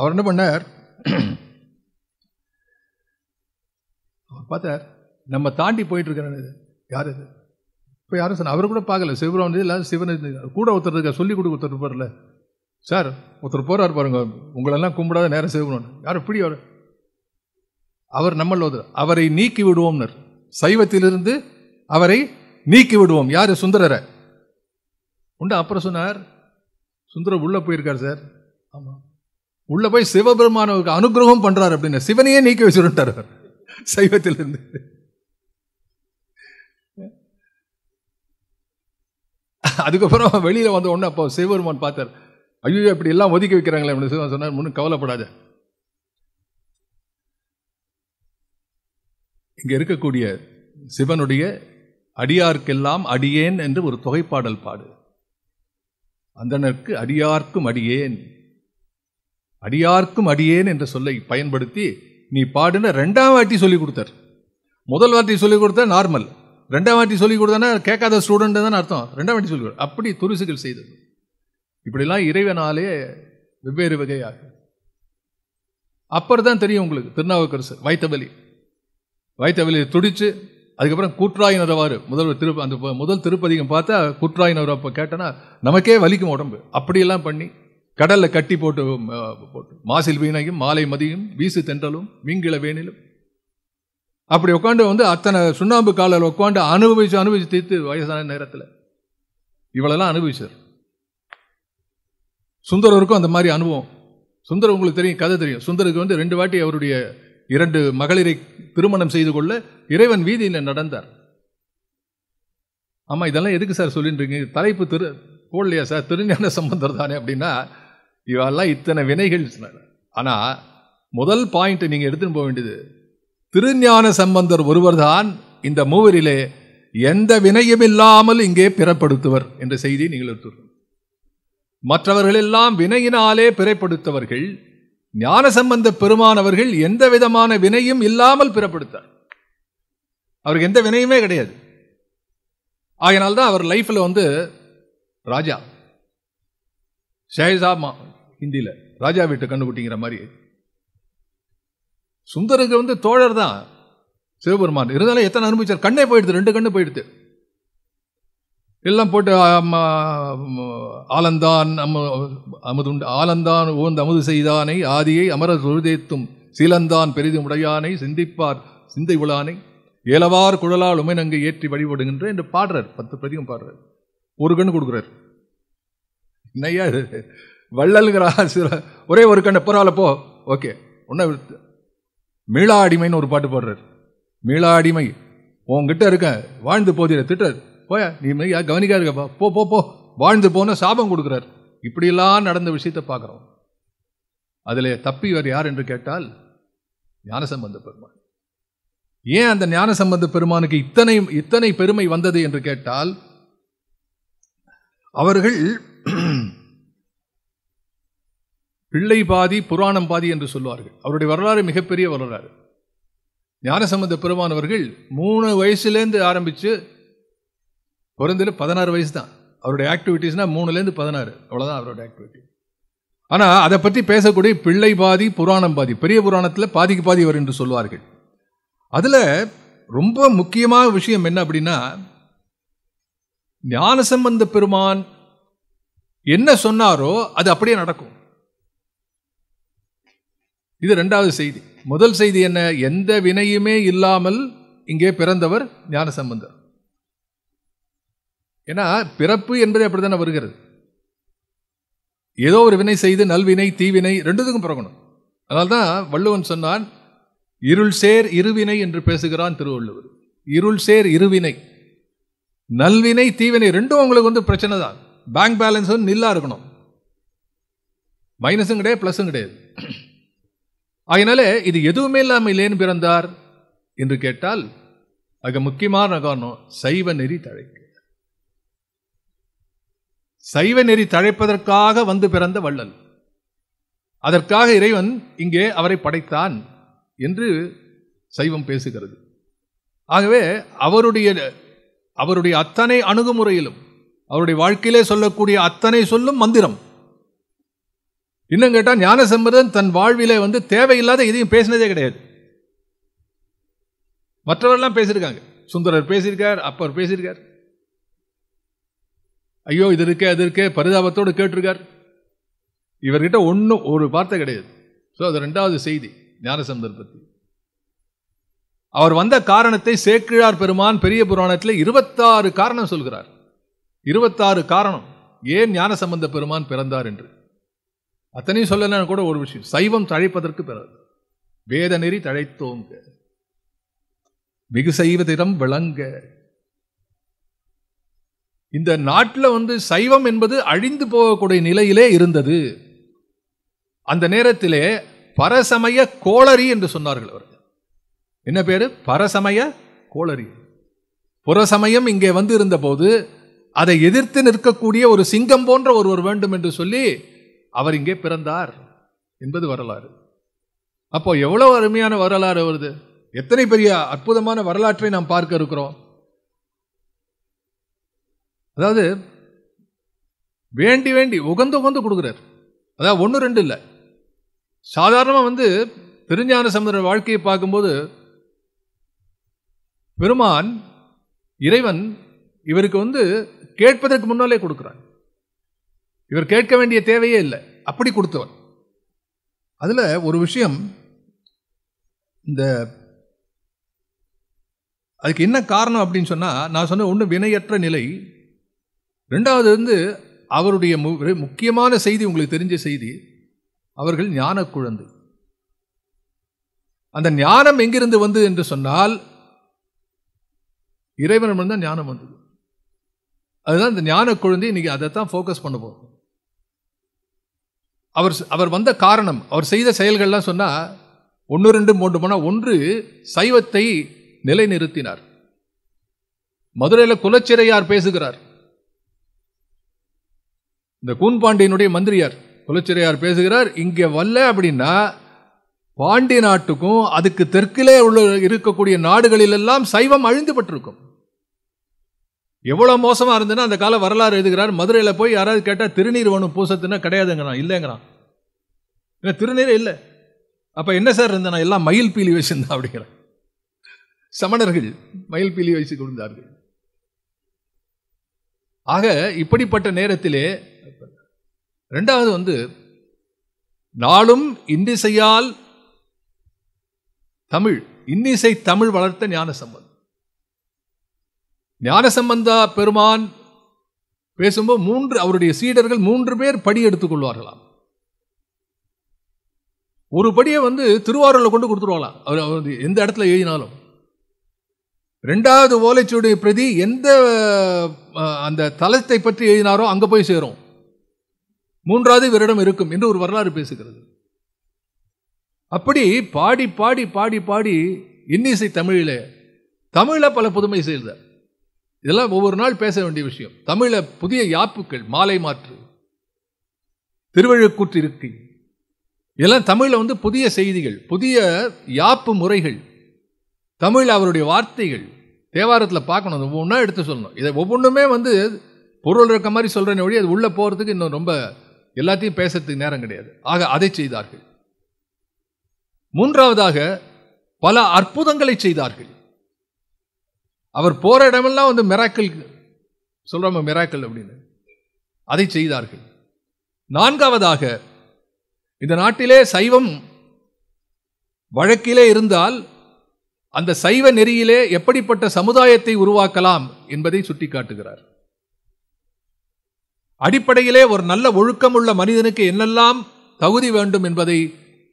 அவர் என்ன பண்ணார் அவர் பார்த்தார் நம்ம தாண்டி போயிட்டு இருக்கிறாரு யார் இது இப்போ யாரும் சார் அவர் கூட பார்க்கல சிவராம் இல்லை சிவன் கூட ஒருத்தர் இருக்க சொல்லி கொடுக்க ஒருத்தர் இருப்பார்ல சார் ஒருத்தர் போகிறார் பாருங்க உங்களெல்லாம் கும்பிடாத நேரம் சிவனு யாரும் பிடி வரும் அவர் நம்மளோது அவரை நீக்கி விடுவோம் சைவத்திலிருந்து அவரை நீக்கி விடுவோம் யார் சுந்தரரை உண்டு அப்புறம் சொன்னார் சுந்தரர் உள்ளே போயிருக்கார் சார் ஆமாம் உள்ளே போய் சிவபெருமானவருக்கு அனுகிரகம் பண்ணுறார் அப்படின்னு சிவனையே நீக்கி வச்சுருட்டார் சைவத்திலிருந்து அதுக்கப்புறம் வெளியில வந்த உடனே அப்போ சிவபெருமான் பார்த்தார் ஐயோ இப்படி எல்லாம் ஒதுக்கி வைக்கிறாங்களே அப்படின்னு சொன்னார் முன்னும் கவலைப்படாத இங்கே இருக்கக்கூடிய சிவனுடைய அடியார்க்கெல்லாம் அடியேன் என்று ஒரு தொகைப்பாடல் பாடு அந்தனருக்கு அடியார்க்கும் அடியேன் அடியார்க்கும் அடியேன் என்ற சொல்லை பயன்படுத்தி நீ பாடுன ரெண்டாம் வாட்டி சொல்லிக் கொடுத்தார் முதல் வாட்டி சொல்லிக் கொடுத்த நார்மல் ரெண்டாம் வாட்டி சொல்லிக் கொடுத்தானா கேட்காத ஸ்டூடெண்ட் தான் அர்த்தம் ரெண்டாம் வாட்டி சொல்லி கொடு அப்படி துரிசுகள் செய்தது இப்படிலாம் இறைவனாலே வெவ்வேறு வகையாக அப்புறம் தான் தெரியும் உங்களுக்கு திருநாவுக்கரசு வைத்தபலி வயிற்றவிலையை துடித்து அதுக்கப்புறம் கூற்றாயினரவாறு முதல்வர் திரு அந்த முதல் திருப்பதிகம் பார்த்தா கூற்றாயினர் அப்போ கேட்டேன்னா நமக்கே வலிக்கும் உடம்பு அப்படியெல்லாம் பண்ணி கடலில் கட்டி போட்டு போட்டு மாசில் வீணையும் மாலை மதியும் வீசு தென்றலும் மீங்கில வேணிலும் அப்படி உட்காந்து வந்து அத்தனை சுண்ணாம்பு காலில் உட்காந்து அனுபவிச்சு அனுபவிச்சு தீர்த்து வயசான நேரத்தில் இவ்வளோலாம் அனுபவிச்சார் சுந்தரருக்கும் அந்த மாதிரி அனுபவம் சுந்தர் உங்களுக்கு தெரியும் கதை தெரியும் சுந்தருக்கு வந்து ரெண்டு வாட்டி அவருடைய இரண்டு மகளிரை திருமணம் செய்து கொள்ள இறைவன் வீதியில் நடந்தார் ஆமாம் இதெல்லாம் எதுக்கு சார் சொல்லின்றீங்க தலைப்பு திரு போடலையா சார் திருஞான சம்பந்தர் தானே அப்படின்னா இவெல்லாம் இத்தனை வினைகள் ஆனால் முதல் பாயிண்ட்டை நீங்கள் எடுத்துன்னு போக வேண்டியது திருஞான சம்பந்தர் ஒருவர் தான் இந்த மூவரிலே எந்த வினையும் இல்லாமல் இங்கே பிறப்படுத்துவர் என்ற செய்தியை நீங்கள் எடுத்துக்கணும் மற்றவர்களெல்லாம் வினையினாலே பிறப்படுத்தவர்கள் ஞானசம்பந்த பெருமான் அவர்கள் எந்த விதமான வினையும் இல்லாமல் பிறப்படுத்தார் அவருக்கு எந்த வினையுமே கிடையாது ஆகினால்தான் அவர் லைஃப்பில் வந்து ராஜா மா ஹிந்தியில் ராஜா வீட்டு கண்டுபிடிங்கிற மாதிரி சுந்தருக்கு வந்து தோழர் தான் சிவபெருமான் இருந்தாலும் எத்தனை அனுபவிச்சார் கண்ணே போயிடுது ரெண்டு கண்ணு போயிடுது எல்லாம் போட்டு ஆலந்தான் அம அமுதுண்டு ஆலந்தான் ஓந்து அமுது செய்தானை ஆதியை அமர சுருதேத்தும் சீலந்தான் பெரிதும் உடையானை சிந்திப்பார் சிந்தை உளானை ஏலவார் குழலால் உமைநங்கை ஏற்றி வழிபடுகின்ற என்று பாடுறார் பத்து பிரதிகம் பாடுறார் ஒரு கண்ணு கொடுக்குறார் என்னையா வள்ளல்கிற ஒரே ஒரு கண்ணு பரவாயில்ல போ ஓகே ஒன்றை மீளா அடிமைன்னு ஒரு பாட்டு பாடுறார் மீளா அடிமை உங்ககிட்ட இருக்கேன் வாழ்ந்து போதிற திட்டர் போய நீ மாதிரி யார் கவனிக்காது போ போ போ வாழ்ந்து போன சாபம் கொடுக்குறார் இப்படியெல்லாம் நடந்த விஷயத்தை பார்க்குறோம் அதில் தப்பிவர் யார் என்று கேட்டால் ஞானசம்பந்த பெருமான் ஏன் அந்த ஞானசம்பந்த பெருமானுக்கு இத்தனை இத்தனை பெருமை வந்தது என்று கேட்டால் அவர்கள் பிள்ளை பாதி புராணம் பாதி என்று சொல்வார்கள் அவருடைய வரலாறு மிகப்பெரிய வரலாறு ஞானசம்பந்த பெருமானவர்கள் மூணு வயசுலேருந்து ஆரம்பித்து பிறந்தில் பதினாறு வயசு தான் அவருடைய ஆக்டிவிட்டீஸ்னால் மூணுலேருந்து பதினாறு அவ்வளோதான் அவருடைய ஆக்டிவிட்டி ஆனால் அதை பற்றி பேசக்கூடிய பிள்ளை பாதி புராணம் பாதி பெரிய புராணத்தில் பாதிக்கு பாதி வரும் என்று சொல்வார்கள் அதில் ரொம்ப முக்கியமான விஷயம் என்ன அப்படின்னா ஞானசம்பந்த பெருமான் என்ன சொன்னாரோ அது அப்படியே நடக்கும் இது ரெண்டாவது செய்தி முதல் செய்தி என்ன எந்த வினையுமே இல்லாமல் இங்கே பிறந்தவர் ஞானசம்பந்தர் ஏன்னா பிறப்பு என்பது அப்படி தானே வருகிறது ஏதோ ஒரு வினை செய்து நல்வினை தீவினை ரெண்டுத்துக்கும் பிறக்கணும் அதனால்தான் வள்ளுவன் சொன்னான் இருள் சேர் இருவினை என்று பேசுகிறான் திருவள்ளுவர் இருள் சேர் இருவினை நல்வினை தீவினை ரெண்டும் உங்களுக்கு வந்து பிரச்சனை தான் பேங்க் பேலன்ஸ் வந்து நில்லாக இருக்கணும் மைனஸும் கிடையாது ப்ளஸும் கிடையாது அதனால இது எதுவுமே இல்லாமல் இல்லைன்னு பிறந்தார் என்று கேட்டால் அது முக்கியமான காரணம் சைவ நெறி தழைக்கு சைவ நெறி தழைப்பதற்காக வந்து பிறந்த வள்ளல் அதற்காக இறைவன் இங்கே அவரை படைத்தான் என்று சைவம் பேசுகிறது ஆகவே அவருடைய அவருடைய அத்தனை அணுகுமுறையிலும் அவருடைய வாழ்க்கையிலே சொல்லக்கூடிய அத்தனை சொல்லும் மந்திரம் இன்னும் கேட்டால் ஞானசம்பரன் தன் வாழ்விலே வந்து தேவையில்லாத எதையும் பேசினதே கிடையாது மற்றவரெல்லாம் பேசியிருக்காங்க சுந்தரர் பேசியிருக்கார் அப்பர் பேசியிருக்கார் ஐயோ இது இருக்கே அது இருக்கே பரிதாபத்தோடு கேட்டிருக்கார் இவர்கிட்ட ஒன்றும் ஒரு வார்த்தை கிடையாது ஸோ அது ரெண்டாவது செய்தி ஞானசந்தர் பற்றி அவர் வந்த காரணத்தை சேக்கிழார் பெருமான் பெரிய புராணத்தில் இருபத்தாறு காரணம் சொல்கிறார் இருபத்தாறு காரணம் ஏன் ஞானசம்பந்த பெருமான் பிறந்தார் என்று அத்தனையும் சொல்லலன்னு கூட ஒரு விஷயம் சைவம் தழைப்பதற்கு பிறகு வேத நெறி தழைத்தோங்க மிகு சைவதிடம் விளங்க இந்த நாட்டில் வந்து சைவம் என்பது அழிந்து போகக்கூடிய நிலையிலே இருந்தது அந்த நேரத்திலே பரசமய கோளரி என்று சொன்னார்கள் அவர்கள் என்ன பேர் பரசமய கோளரி புறசமயம் இங்கே வந்து இருந்தபோது அதை எதிர்த்து நிற்கக்கூடிய ஒரு சிங்கம் போன்ற ஒருவர் வேண்டும் என்று சொல்லி அவர் இங்கே பிறந்தார் என்பது வரலாறு அப்போ எவ்வளோ அருமையான வரலாறு வருது எத்தனை பெரிய அற்புதமான வரலாற்றை நாம் பார்க்க இருக்கிறோம் அதாவது வேண்டி வேண்டி உகந்து உகந்து கொடுக்குறார் அதாவது ஒன்று ரெண்டு இல்லை சாதாரணமாக வந்து திருஞான சமுதிர வாழ்க்கையை பார்க்கும்போது பெருமான் இறைவன் இவருக்கு வந்து கேட்பதற்கு முன்னாலே கொடுக்குறான் இவர் கேட்க வேண்டிய தேவையே இல்லை அப்படி கொடுத்தவன் அதில் ஒரு விஷயம் இந்த அதுக்கு என்ன காரணம் அப்படின்னு சொன்னால் நான் சொன்ன ஒன்று வினையற்ற நிலை ரெண்டாவது வந்து அவருடைய முக்கியமான செய்தி உங்களுக்கு தெரிஞ்ச செய்தி அவர்கள் ஞான குழந்தை அந்த ஞானம் எங்கிருந்து வந்தது என்று சொன்னால் இறைவன் தான் ஞானம் வந்தது அதுதான் இந்த ஞான குழந்தை இன்னைக்கு அதை தான் ஃபோக்கஸ் பண்ண போகும் அவர் அவர் வந்த காரணம் அவர் செய்த செயல்கள்லாம் சொன்னால் ஒன்று ரெண்டு மூன்று போனால் ஒன்று சைவத்தை நிலைநிறுத்தினார் மதுரையில் குலச்சிறையார் பேசுகிறார் இந்த கூன்பாண்டியனுடைய மந்திரியார் குலச்சிறையார் பேசுகிறார் இங்கே வரல அப்படின்னா பாண்டிய நாட்டுக்கும் அதுக்கு தெற்கிலே உள்ள இருக்கக்கூடிய நாடுகளிலெல்லாம் சைவம் அழிந்து பட்டிருக்கும் எவ்வளோ மோசமாக இருந்ததுன்னா அந்த கால வரலாறு எழுதுகிறார் மதுரையில் போய் யாராவது கேட்டால் திருநீர் வேணும் பூசத்துன்னா கிடையாதுங்கிறான் இல்லைங்கிறான் ஏன்னா திருநீர் இல்லை அப்போ என்ன சார் இருந்தேன் எல்லாம் மயில் பீலி வச்சுருந்தான் அப்படிங்கிற சமணர்கள் மயில் பீலி வச்சு கொடுத்தார்கள் ஆக இப்படிப்பட்ட நேரத்திலே ரெண்டாவது வந்து நாளும் இன்னிசையால் தமிழ் இன்னிசை தமிழ் வளர்த்த ஞான சம்பந்தம் ஞான சம்பந்தா பெருமான் பேசும்போது மூன்று அவருடைய சீடர்கள் மூன்று பேர் படி எடுத்துக்கொள்வார்களாம் ஒரு படியை வந்து திருவாரூரில் கொண்டு கொடுத்துருவாங்களாம் அவர் அவர் எந்த இடத்துல எழுதினாலும் ரெண்டாவது ஓலைச்சுவடி பிரதி எந்த அந்த தலத்தை பற்றி எழுதினாரோ அங்கே போய் சேரும் மூன்றாவது இவரிடம் இருக்கும் என்று ஒரு வரலாறு பேசுகிறது அப்படி பாடி பாடி பாடி பாடி இன்னிசை தமிழிலே தமிழில் பல புதுமை செய்தார் இதெல்லாம் ஒவ்வொரு நாள் பேச வேண்டிய விஷயம் தமிழில் புதிய யாப்புக்கள் மாலை மாற்று திருவழுக்கூற்று இருக்கை இதெல்லாம் தமிழில் வந்து புதிய செய்திகள் புதிய யாப்பு முறைகள் தமிழில் அவருடைய வார்த்தைகள் தேவாரத்தில் பார்க்கணும் ஒவ்வொன்றா எடுத்து சொல்லணும் இதை ஒவ்வொன்றுமே வந்து பொருள் இருக்க மாதிரி சொல்கிறேன்னு ஒழி அது உள்ளே போகிறதுக்கு இன்னும் ரொம்ப எல்லாத்தையும் பேசுறதுக்கு நேரம் கிடையாது ஆக அதை செய்தார்கள் மூன்றாவதாக பல அற்புதங்களை செய்தார்கள் அவர் போற இடமெல்லாம் வந்து மிராக்கல் சொல்றாம மிராக்கல் அப்படின்னு அதை செய்தார்கள் நான்காவதாக இந்த நாட்டிலே சைவம் வழக்கிலே இருந்தால் அந்த சைவ நெறியிலே எப்படிப்பட்ட சமுதாயத்தை உருவாக்கலாம் என்பதை சுட்டிக்காட்டுகிறார் அடிப்படையிலே ஒரு நல்ல ஒழுக்கம் உள்ள மனிதனுக்கு என்னெல்லாம் தகுதி வேண்டும் என்பதை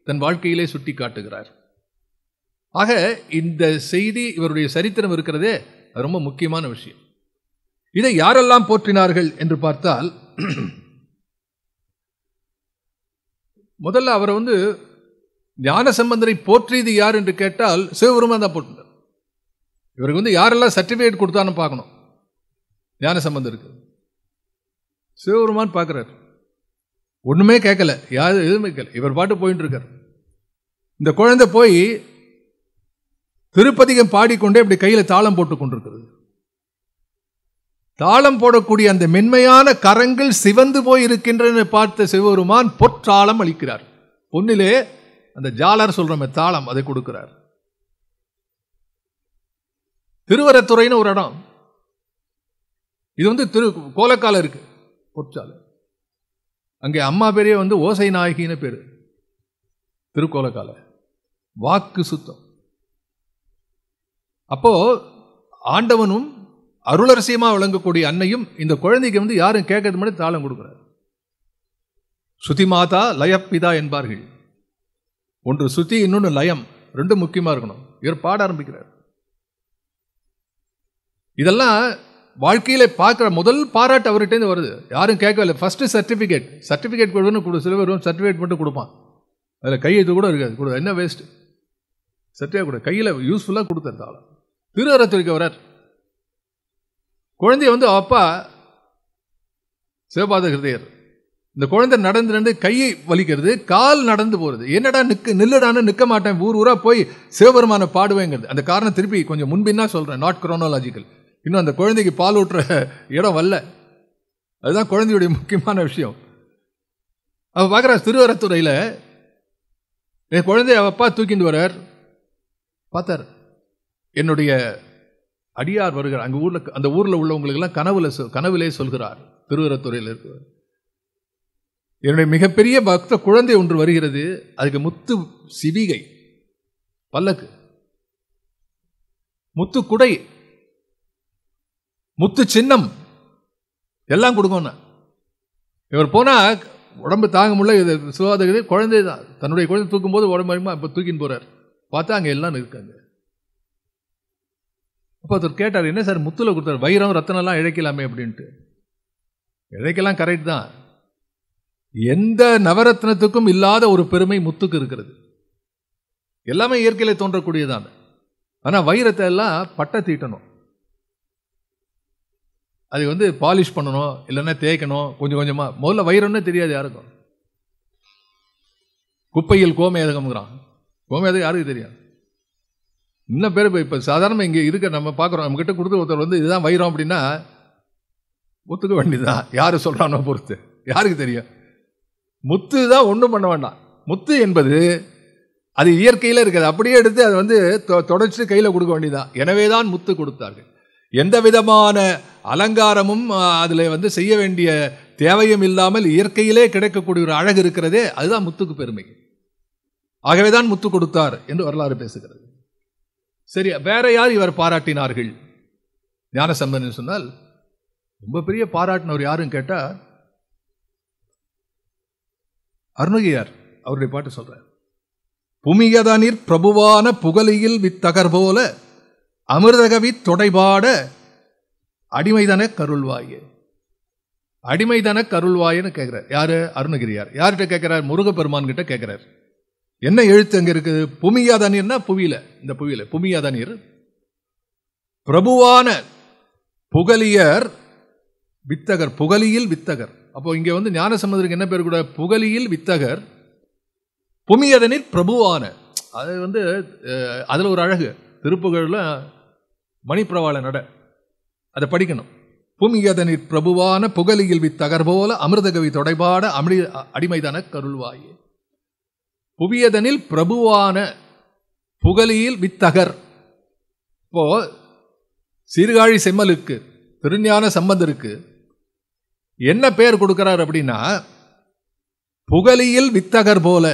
தன் வாழ்க்கையிலே சுட்டி காட்டுகிறார் ஆக இந்த செய்தி இவருடைய சரித்திரம் இருக்கிறதே ரொம்ப முக்கியமான விஷயம் இதை யாரெல்லாம் போற்றினார்கள் என்று பார்த்தால் முதல்ல அவரை வந்து ஞான சம்பந்தரை போற்றியது யார் என்று கேட்டால் சிவபெருமான் தான் போட்டிருந்தார் இவருக்கு வந்து யாரெல்லாம் சர்டிஃபிகேட் கொடுத்தான்னு பார்க்கணும் ஞான சம்பந்தருக்கு சிவபெருமான் பார்க்குறாரு ஒன்றுமே கேட்கல யாரும் எதுவுமே கேட்கல இவர் பாட்டு போயின்னு இருக்கார் இந்த குழந்தை போய் திருப்பதிகம் பாடிக்கொண்டே இப்படி கையில் தாளம் போட்டு கொண்டிருக்கிறது தாளம் போடக்கூடிய அந்த மென்மையான கரங்கள் சிவந்து போய் இருக்கின்றன பார்த்த சிவபெருமான் பொற்றாளம் அளிக்கிறார் பொன்னிலே அந்த ஜாலர் சொல்கிறோமே தாளம் அதை கொடுக்கிறார் திருவரத்துறைன்னு ஒரு இடம் இது வந்து திரு கோலக்கால இருக்குது பொற்சாலை அங்கே அம்மா பேரே வந்து ஓசை நாயகின்னு பேர் திருக்கோலக்கால வாக்கு சுத்தம் அப்போ ஆண்டவனும் அருளரசியமாக விளங்கக்கூடிய அன்னையும் இந்த குழந்தைக்கு வந்து யாரும் கேட்கறது மட்டும் தாளம் கொடுக்குறாரு சுத்தி மாதா லயப்பிதா என்பார்கள் ஒன்று சுத்தி இன்னொன்று லயம் ரெண்டும் முக்கியமாக இருக்கணும் இவர் பாட ஆரம்பிக்கிறார் இதெல்லாம் வாழ்க்கையில் பார்க்குற முதல் பாராட்டு அவர்கிட்டேருந்து வருது யாரும் கேட்கல ஃபஸ்ட்டு சர்டிஃபிகேட் சர்டிஃபிகேட் கொடுன்னு கொடு சிலவர் பேர் சர்டிஃபிகேட் மட்டும் கொடுப்பான் அதில் கையெழுத்து கூட இருக்காது கொடு என்ன வேஸ்ட் சர்டிஃபிகேட் கூட கையில் யூஸ்ஃபுல்லாக கொடுத்துருந்தாலும் திருவரத்துக்கு வரார் குழந்தைய வந்து அப்பா சிவபாத ஹிருதயர் இந்த குழந்தை நடந்து நடந்து கையை வலிக்கிறது கால் நடந்து போகிறது என்னடா நிற்க நில்லடான்னு நிற்க மாட்டேன் ஊர் ஊராக போய் சிவபெருமானை பாடுவேங்கிறது அந்த காரணம் திருப்பி கொஞ்சம் முன்பின்னா சொல்கிறேன் நாட் குரோனாலஜிக்கல் இன்னும் அந்த குழந்தைக்கு பால் ஊட்டுற இடம் வரல அதுதான் குழந்தையுடைய முக்கியமான விஷயம் அவள் பார்க்குறா திருவரத்துறையில் என் குழந்தைய அவப்பா அப்பா தூக்கிட்டு வர்றார் பார்த்தார் என்னுடைய அடியார் வருகிறார் அங்கே ஊரில் அந்த ஊரில் உள்ளவங்களுக்கெல்லாம் கனவுல கனவுலே சொல்கிறார் திருவரத்துறையில் இருக்கிறார் என்னுடைய மிகப்பெரிய பக்த குழந்தை ஒன்று வருகிறது அதுக்கு முத்து சிவிகை பல்லக்கு முத்து குடை முத்து சின்னம் எல்லாம் கொடுக்கணும் இவர் போனால் உடம்பு தாங்க முடியல இது சுகாதாரி குழந்தை தான் தன்னுடைய குழந்தை தூக்கும்போது உடம்பு அறிமா இப்போ தூக்கின்னு போறார் பார்த்தா அங்கே எல்லாம் இருக்காங்க அப்போ அவர் கேட்டார் என்ன சார் முத்தில் கொடுத்தார் வைரம் ரத்தனம்லாம் இழைக்கலாமே அப்படின்ட்டு இழைக்கலாம் கரெக்ட் தான் எந்த நவரத்னத்துக்கும் இல்லாத ஒரு பெருமை முத்துக்கு இருக்கிறது எல்லாமே இயற்கையில் தோன்றக்கூடியதான் ஆனால் வைரத்தை எல்லாம் பட்டை தீட்டணும் அது வந்து பாலிஷ் பண்ணணும் இல்லைன்னா தேய்க்கணும் கொஞ்சம் கொஞ்சமாக முதல்ல வைரம்னே தெரியாது யாருக்கும் குப்பையில் கோமேதகம்ங்கிறான் கோமேதகம் யாருக்கு தெரியாது இன்னும் பேர் இப்போ சாதாரணமாக இங்கே இருக்க நம்ம பார்க்குறோம் நம்மக்கிட்ட கொடுத்து ஒருத்தர் வந்து இதுதான் வயிறோம் அப்படின்னா ஒத்துக்க வேண்டியதுதான் யார் சொல்கிறானோ பொறுத்து யாருக்கு தெரியும் முத்து தான் ஒன்றும் பண்ண வேண்டாம் முத்து என்பது அது இயற்கையில் இருக்காது அப்படியே எடுத்து அதை வந்து தொடச்சி கையில் கொடுக்க வேண்டியதான் எனவே தான் முத்து கொடுத்தார்கள் எந்த விதமான அலங்காரமும் அதில் வந்து செய்ய வேண்டிய தேவையும் இல்லாமல் இயற்கையிலே கிடைக்கக்கூடிய ஒரு அழகு இருக்கிறதே அதுதான் முத்துக்கு பெருமை ஆகவே தான் முத்து கொடுத்தார் என்று வரலாறு பேசுகிறது சரி வேற யார் இவர் பாராட்டினார்கள் ஞானசம்பந்தன் சொன்னால் ரொம்ப பெரிய பாராட்டினவர் யாரும் கேட்டால் அருணகியார் அவருடைய பாட்டு சொல்றார் புமியதனிற் பிரபுவான புகழியில் வித்தகர் போல அமிர்தகவி தொடைபாட அடிமைதன கருள்வாயே அடிமைதன கருள்வாயன்னு கேட்குறார் யார் அருணகிரியார் யார்கிட்ட கேட்குறார் முருகப்பெருமான் கிட்ட கேட்குறார் என்ன எழுத்து அங்கே இருக்குது புமியாத தண்ணீர்னா புவியில இந்த புவியில புமியா தண்ணீர் பிரபுவான புகலியர் வித்தகர் புகலியில் வித்தகர் அப்போ இங்கே வந்து ஞானசம்பந்தருக்கு என்ன பேர் கூட புகலியில் வித்தகர் புமியதனில் பிரபுவான அது வந்து அதில் ஒரு அழகு திருப்புகழில் மணிப்பிரவாள நட அதை படிக்கணும் புமியதனிற் பிரபுவான புகலியில் வித்தகர்போல அமிர்தகவி தொடைபாட அமிழ் அடிமைதான கருள்வாயே புவியதனில் பிரபுவான புகலியில் வித்தகர் இப்போ சீர்காழி செம்மலுக்கு திருஞான சம்பந்தருக்கு என்ன பேர் கொடுக்கிறார் அப்படின்னா புகலியில் வித்தகர் போல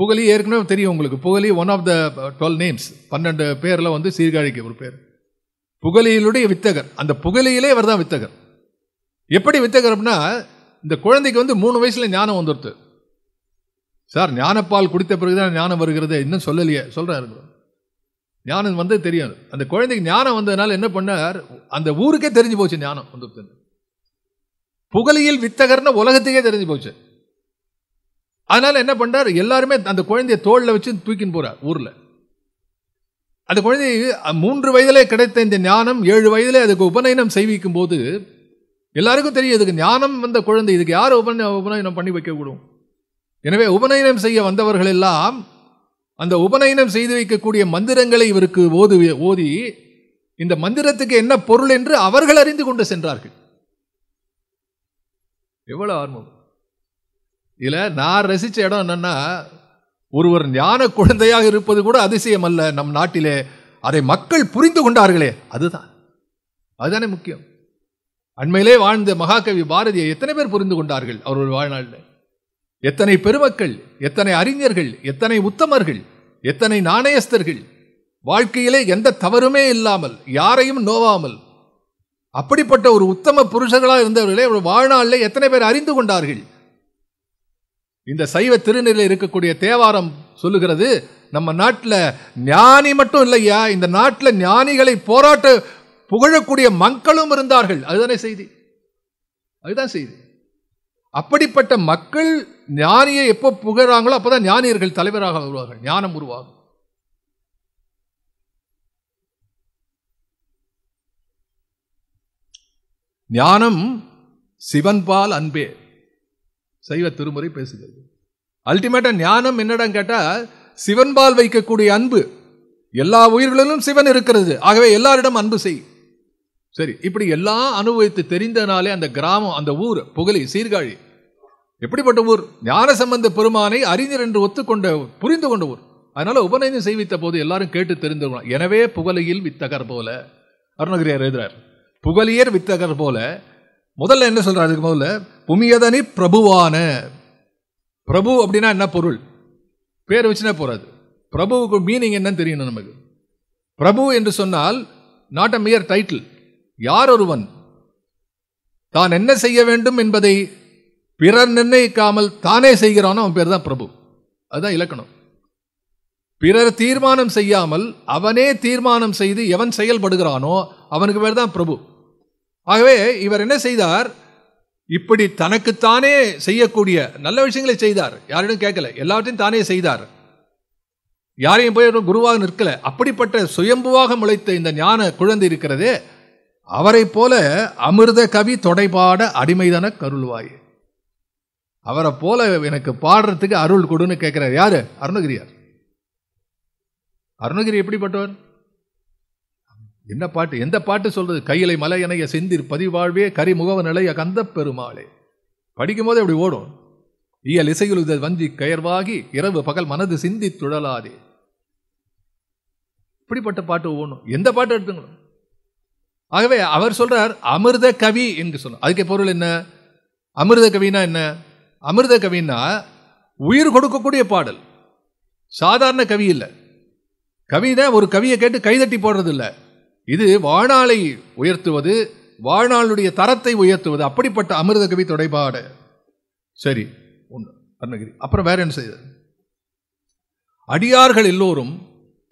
புகழி ஏற்கனவே தெரியும் உங்களுக்கு Pugazhi one of the twelve names பன்னெண்டு பேரில் வந்து சீர்காழிக்கு ஒரு பேர் புகழியிலுடைய வித்தகர் அந்த புகழியிலே இவர் தான் வித்தகர் எப்படி வித்தகர் அப்படின்னா இந்த குழந்தைக்கு வந்து மூணு வயசில் ஞானம் வந்துடுது சார் ஞானப்பால் குடித்த பிறகு தான் ஞானம் வருகிறது இன்னும் சொல்லலையே சொல்கிறாரு ஞானம் வந்து தெரியாது அந்த குழந்தைக்கு ஞானம் வந்ததுனால என்ன பண்ணார் அந்த ஊருக்கே தெரிஞ்சு போச்சு ஞானம் வந்துடுது புகழியில் வித்தகர்னு உலகத்துக்கே தெரிஞ்சு போச்சு அதனால என்ன பண்றாரு எல்லாருமே அந்த குழந்தைய தோளில் வச்சு தூக்கின்னு போறார் ஊர்ல அந்த குழந்தை மூன்று வயதிலே கிடைத்த இந்த ஞானம் ஏழு வயதிலே அதுக்கு உபநயனம் செய்விக்கும் போது எல்லாருக்கும் தெரியும் இதுக்கு ஞானம் வந்த குழந்தை இதுக்கு யார் உபநய உபநயனம் பண்ணி வைக்கக்கூடும் எனவே உபநயனம் செய்ய வந்தவர்கள் எல்லாம் அந்த உபநயனம் செய்து வைக்கக்கூடிய மந்திரங்களை இவருக்கு ஓது ஓதி இந்த மந்திரத்துக்கு என்ன பொருள் என்று அவர்கள் அறிந்து கொண்டு சென்றார்கள் எவ்வளவு ஆர்வம் இதில் நான் ரசித்த இடம் என்னென்னா ஒருவர் ஞான குழந்தையாக இருப்பது கூட அதிசயம் அல்ல நம் நாட்டிலே அதை மக்கள் புரிந்து கொண்டார்களே அதுதான் அதுதானே முக்கியம் அண்மையிலே வாழ்ந்த மகாகவி பாரதியை எத்தனை பேர் புரிந்து கொண்டார்கள் அவர்கள் வாழ்நாளில் எத்தனை பெருமக்கள் எத்தனை அறிஞர்கள் எத்தனை உத்தமர்கள் எத்தனை நாணயஸ்தர்கள் வாழ்க்கையிலே எந்த தவறுமே இல்லாமல் யாரையும் நோவாமல் அப்படிப்பட்ட ஒரு உத்தம புருஷர்களாக இருந்தவர்களே வாழ்நாளில் எத்தனை பேர் அறிந்து கொண்டார்கள் இந்த சைவ திருநிலையில் இருக்கக்கூடிய தேவாரம் சொல்லுகிறது நம்ம நாட்டில் ஞானி மட்டும் இல்லையா இந்த நாட்டில் ஞானிகளை போராட்ட புகழக்கூடிய மக்களும் இருந்தார்கள் அதுதானே செய்தி அதுதான் செய்தி அப்படிப்பட்ட மக்கள் ஞானியை எப்போ புகழாங்களோ அப்போதான் ஞானியர்கள் தலைவராக வருவார்கள் ஞானம் உருவாகும் ஞானம் சிவன்பால் அன்பே சைவ திருமுறை பேசுகிறது அல்டிமேட்டாக ஞானம் என்னடம் கேட்டால் சிவன்பால் வைக்கக்கூடிய அன்பு எல்லா உயிர்களிலும் சிவன் இருக்கிறது ஆகவே எல்லாரிடம் அன்பு செய் சரி இப்படி எல்லாம் அனுபவித்து தெரிந்தனாலே அந்த கிராமம் அந்த ஊர் புகழி சீர்காழி எப்படிப்பட்ட ஊர் ஞான சம்பந்த பெருமானை அறிஞர் என்று ஒத்துக்கொண்ட புரிந்து கொண்ட ஊர் அதனால உபநயனம் செய்வித்த போது எல்லாரும் கேட்டு தெரிந்துக்கணும் எனவே புகழையில் வித்தகர் போல அருணகிரியார் எழுதுறார் புகழியர் வித்தகர் போல முதல்ல என்ன சொல்கிறார் அதுக்கு முதல்ல புமியதனி பிரபுவான பிரபு அப்படின்னா என்ன பொருள் பேர் வச்சுனா போகிறது பிரபுவுக்கு மீனிங் என்னன்னு தெரியணும் நமக்கு பிரபு என்று சொன்னால் நாட் அ மியர் டைட்டில் யார் ஒருவன் தான் என்ன செய்ய வேண்டும் என்பதை பிறர் நிர்ணயிக்காமல் தானே செய்கிறானோ அவன் பேர் தான் பிரபு அதுதான் இலக்கணம் பிறர் தீர்மானம் செய்யாமல் அவனே தீர்மானம் செய்து எவன் செயல்படுகிறானோ அவனுக்கு பேர் தான் பிரபு ஆகவே இவர் என்ன செய்தார் இப்படி தனக்குத்தானே செய்யக்கூடிய நல்ல விஷயங்களை செய்தார் யாரிடம் கேட்கல எல்லாத்தையும் தானே செய்தார் யாரையும் போய் குருவாக நிற்கல அப்படிப்பட்ட சுயம்புவாக முளைத்த இந்த ஞான குழந்தை இருக்கிறது அவரை போல அமிர்த கவி தொடைபாட அடிமைதன கருள்வாய் அவரை போல எனக்கு பாடுறதுக்கு அருள் கொடுன்னு கேட்கிறார் யாரு அருணகிரியார் அருணகிரி எப்படிப்பட்டவர் என்ன பாட்டு எந்த பாட்டு சொல்றது கையிலை மலையனைய செந்திர் பதிவாழ்வே கரிமுகவ நிலைய கந்த பெருமாளே படிக்கும் போதே அப்படி ஓடும் இயல் இசையுழுத வஞ்சி கயர்வாகி இரவு பகல் மனது சிந்தி துழலாதே இப்படிப்பட்ட பாட்டு ஓடும் எந்த பாட்டு எடுத்துங்களும் ஆகவே அவர் சொல்றார் அமிர்த கவி என்று சொல்லும் அதுக்கு பொருள் என்ன அமிர்த கவினா என்ன அமிர்த கவின்னா உயிர் கொடுக்கக்கூடிய பாடல் சாதாரண கவி இல்லை கவிதை ஒரு கவியை கேட்டு கைதட்டி போடுறது இல்லை இது வாழ்நாளை உயர்த்துவது வாழ்நாளுடைய தரத்தை உயர்த்துவது அப்படிப்பட்ட அமிர்த கவி தொடைபாடு சரி ஒன்று அருணகிரி அப்புறம் வேற என்ன செய்யுது அடியார்கள் எல்லோரும்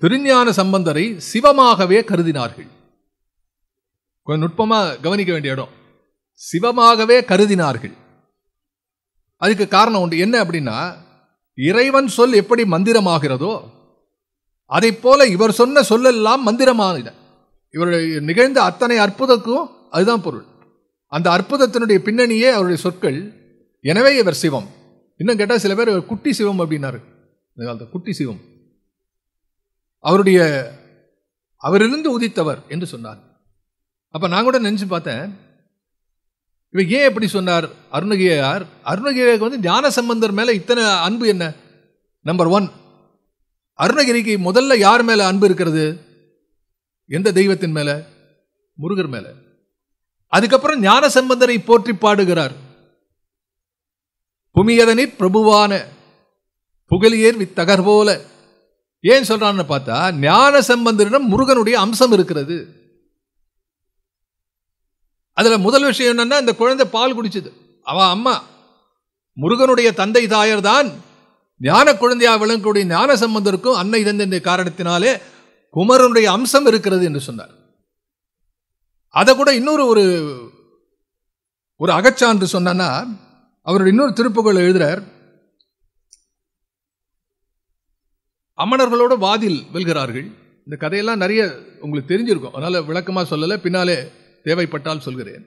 திருஞான சம்பந்தரை சிவமாகவே கருதினார்கள் கொஞ்சம் நுட்பமாக கவனிக்க வேண்டிய இடம் சிவமாகவே கருதினார்கள் அதுக்கு காரணம் உண்டு என்ன அப்படின்னா இறைவன் சொல் எப்படி மந்திரமாகிறதோ அதை போல இவர் சொன்ன சொல்லெல்லாம் மந்திரமாகின இவருடைய நிகழ்ந்த அத்தனை அற்புதக்கும் அதுதான் பொருள் அந்த அற்புதத்தினுடைய பின்னணியே அவருடைய சொற்கள் எனவே இவர் சிவம் இன்னும் கேட்டால் சில பேர் குட்டி சிவம் அப்படின்னாரு இந்த குட்டி சிவம் அவருடைய அவரிலிருந்து உதித்தவர் என்று சொன்னார் அப்போ நான் கூட நினச்சி பார்த்தேன் இவர் ஏன் எப்படி சொன்னார் அருணகிரியார் அருணகிரியாருக்கு வந்து ஞான சம்பந்தர் மேலே இத்தனை அன்பு என்ன நம்பர் ஒன் அருணகிரிக்கு முதல்ல யார் மேலே அன்பு இருக்கிறது எந்த தெய்வத்தின் மேல முருகர் மேல அதுக்கப்புறம் ஞான சம்பந்தரை போற்றி பாடுகிறார் புமியதனி பிரபுவான புகழியர் வித்தகர் போல ஏன் சொல்றான்னு பார்த்தா ஞான சம்பந்தரிடம் முருகனுடைய அம்சம் இருக்கிறது அதுல முதல் விஷயம் என்னன்னா இந்த குழந்தை பால் குடிச்சது அவன் அம்மா முருகனுடைய தந்தை தாயர் தான் ஞான குழந்தையா விளங்கக்கூடிய ஞான சம்பந்தருக்கும் அன்னை தந்தை காரணத்தினாலே குமரனுடைய அம்சம் இருக்கிறது என்று சொன்னார் அதை கூட இன்னொரு ஒரு ஒரு அகச்சான்று சொன்னா அவருடைய இன்னொரு திருப்புகள் எழுதுறார் அமணர்களோட வாதில் வெல்கிறார்கள் இந்த கதையெல்லாம் நிறைய உங்களுக்கு தெரிஞ்சிருக்கும் அதனால் விளக்கமாக சொல்லலை பின்னாலே தேவைப்பட்டால் சொல்கிறேன்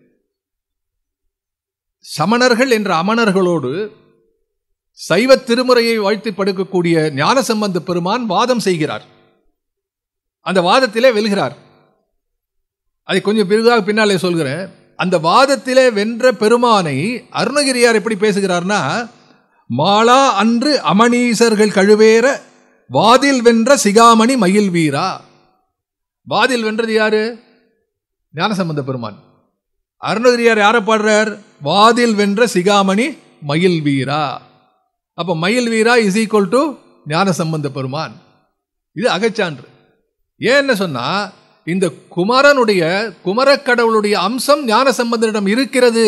சமணர்கள் என்ற அமணர்களோடு சைவ திருமுறையை வாழ்த்தி படுக்கக்கூடிய ஞானசம்பந்த பெருமான் வாதம் செய்கிறார் அந்த வாதத்திலே வெல்கிறார் அதை கொஞ்சம் பிறகுதாக பின்னாலே சொல்கிறேன் அந்த வாதத்திலே வென்ற பெருமானை அருணகிரியார் எப்படி பேசுகிறார்னா மாலா அன்று அமணீசர்கள் கழுவேற வாதில் வென்ற சிகாமணி மயில் வீரா வாதில் வென்றது யாரு ஞானசம்பந்த பெருமான் அருணகிரியார் யாரை பாடுறார் வாதில் வென்ற சிகாமணி மயில் வீரா அப்போ Mayil Veera is equal to Gnanasambandha Peruman இது அகச்சான்று ஏன்னு சொன்னா இந்த குமரனுடைய குமரக்கடவுளுடைய அம்சம் ஞான சம்பந்தனிடம் இருக்கிறது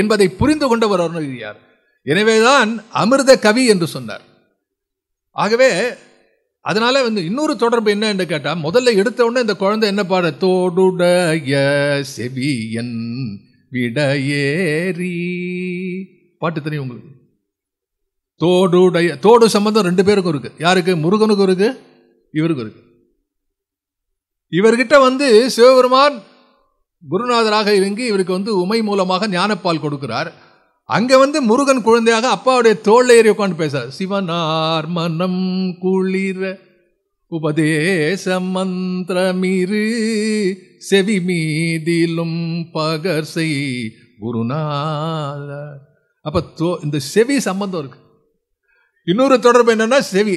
என்பதை புரிந்து கொண்டவர் அருணகிரியார் எனவேதான் அமிர்த கவி என்று சொன்னார் ஆகவே அதனால வந்து இன்னொரு தொடர்பு என்று கேட்டால் முதல்ல எடுத்த உடனே இந்த குழந்தை என்ன பாட தோடுடைய செவியன் விடையேறி பாட்டு தெரியும் உங்களுக்கு தோடுடைய தோடு சம்பந்தம் ரெண்டு பேருக்கும் இருக்கு யாருக்கு முருகனுக்கும் இருக்கு இவருக்கும் இருக்கு இவர்கிட்ட வந்து சிவபெருமான் குருநாதராக இறங்கி இவருக்கு வந்து உமை மூலமாக ஞானப்பால் கொடுக்கிறார் அங்கே வந்து முருகன் குழந்தையாக அப்பாவுடைய தோல் ஏறி உட்காந்து பேசுகிறார் சிவனார் மனம் குளிர உபதேச மந்திரமிரு செவி மீதிலும் பகர்சை குருநாத அப்போ தோ இந்த செவி சம்பந்தம் இருக்கு இன்னொரு தொடர்பு என்னன்னா செவி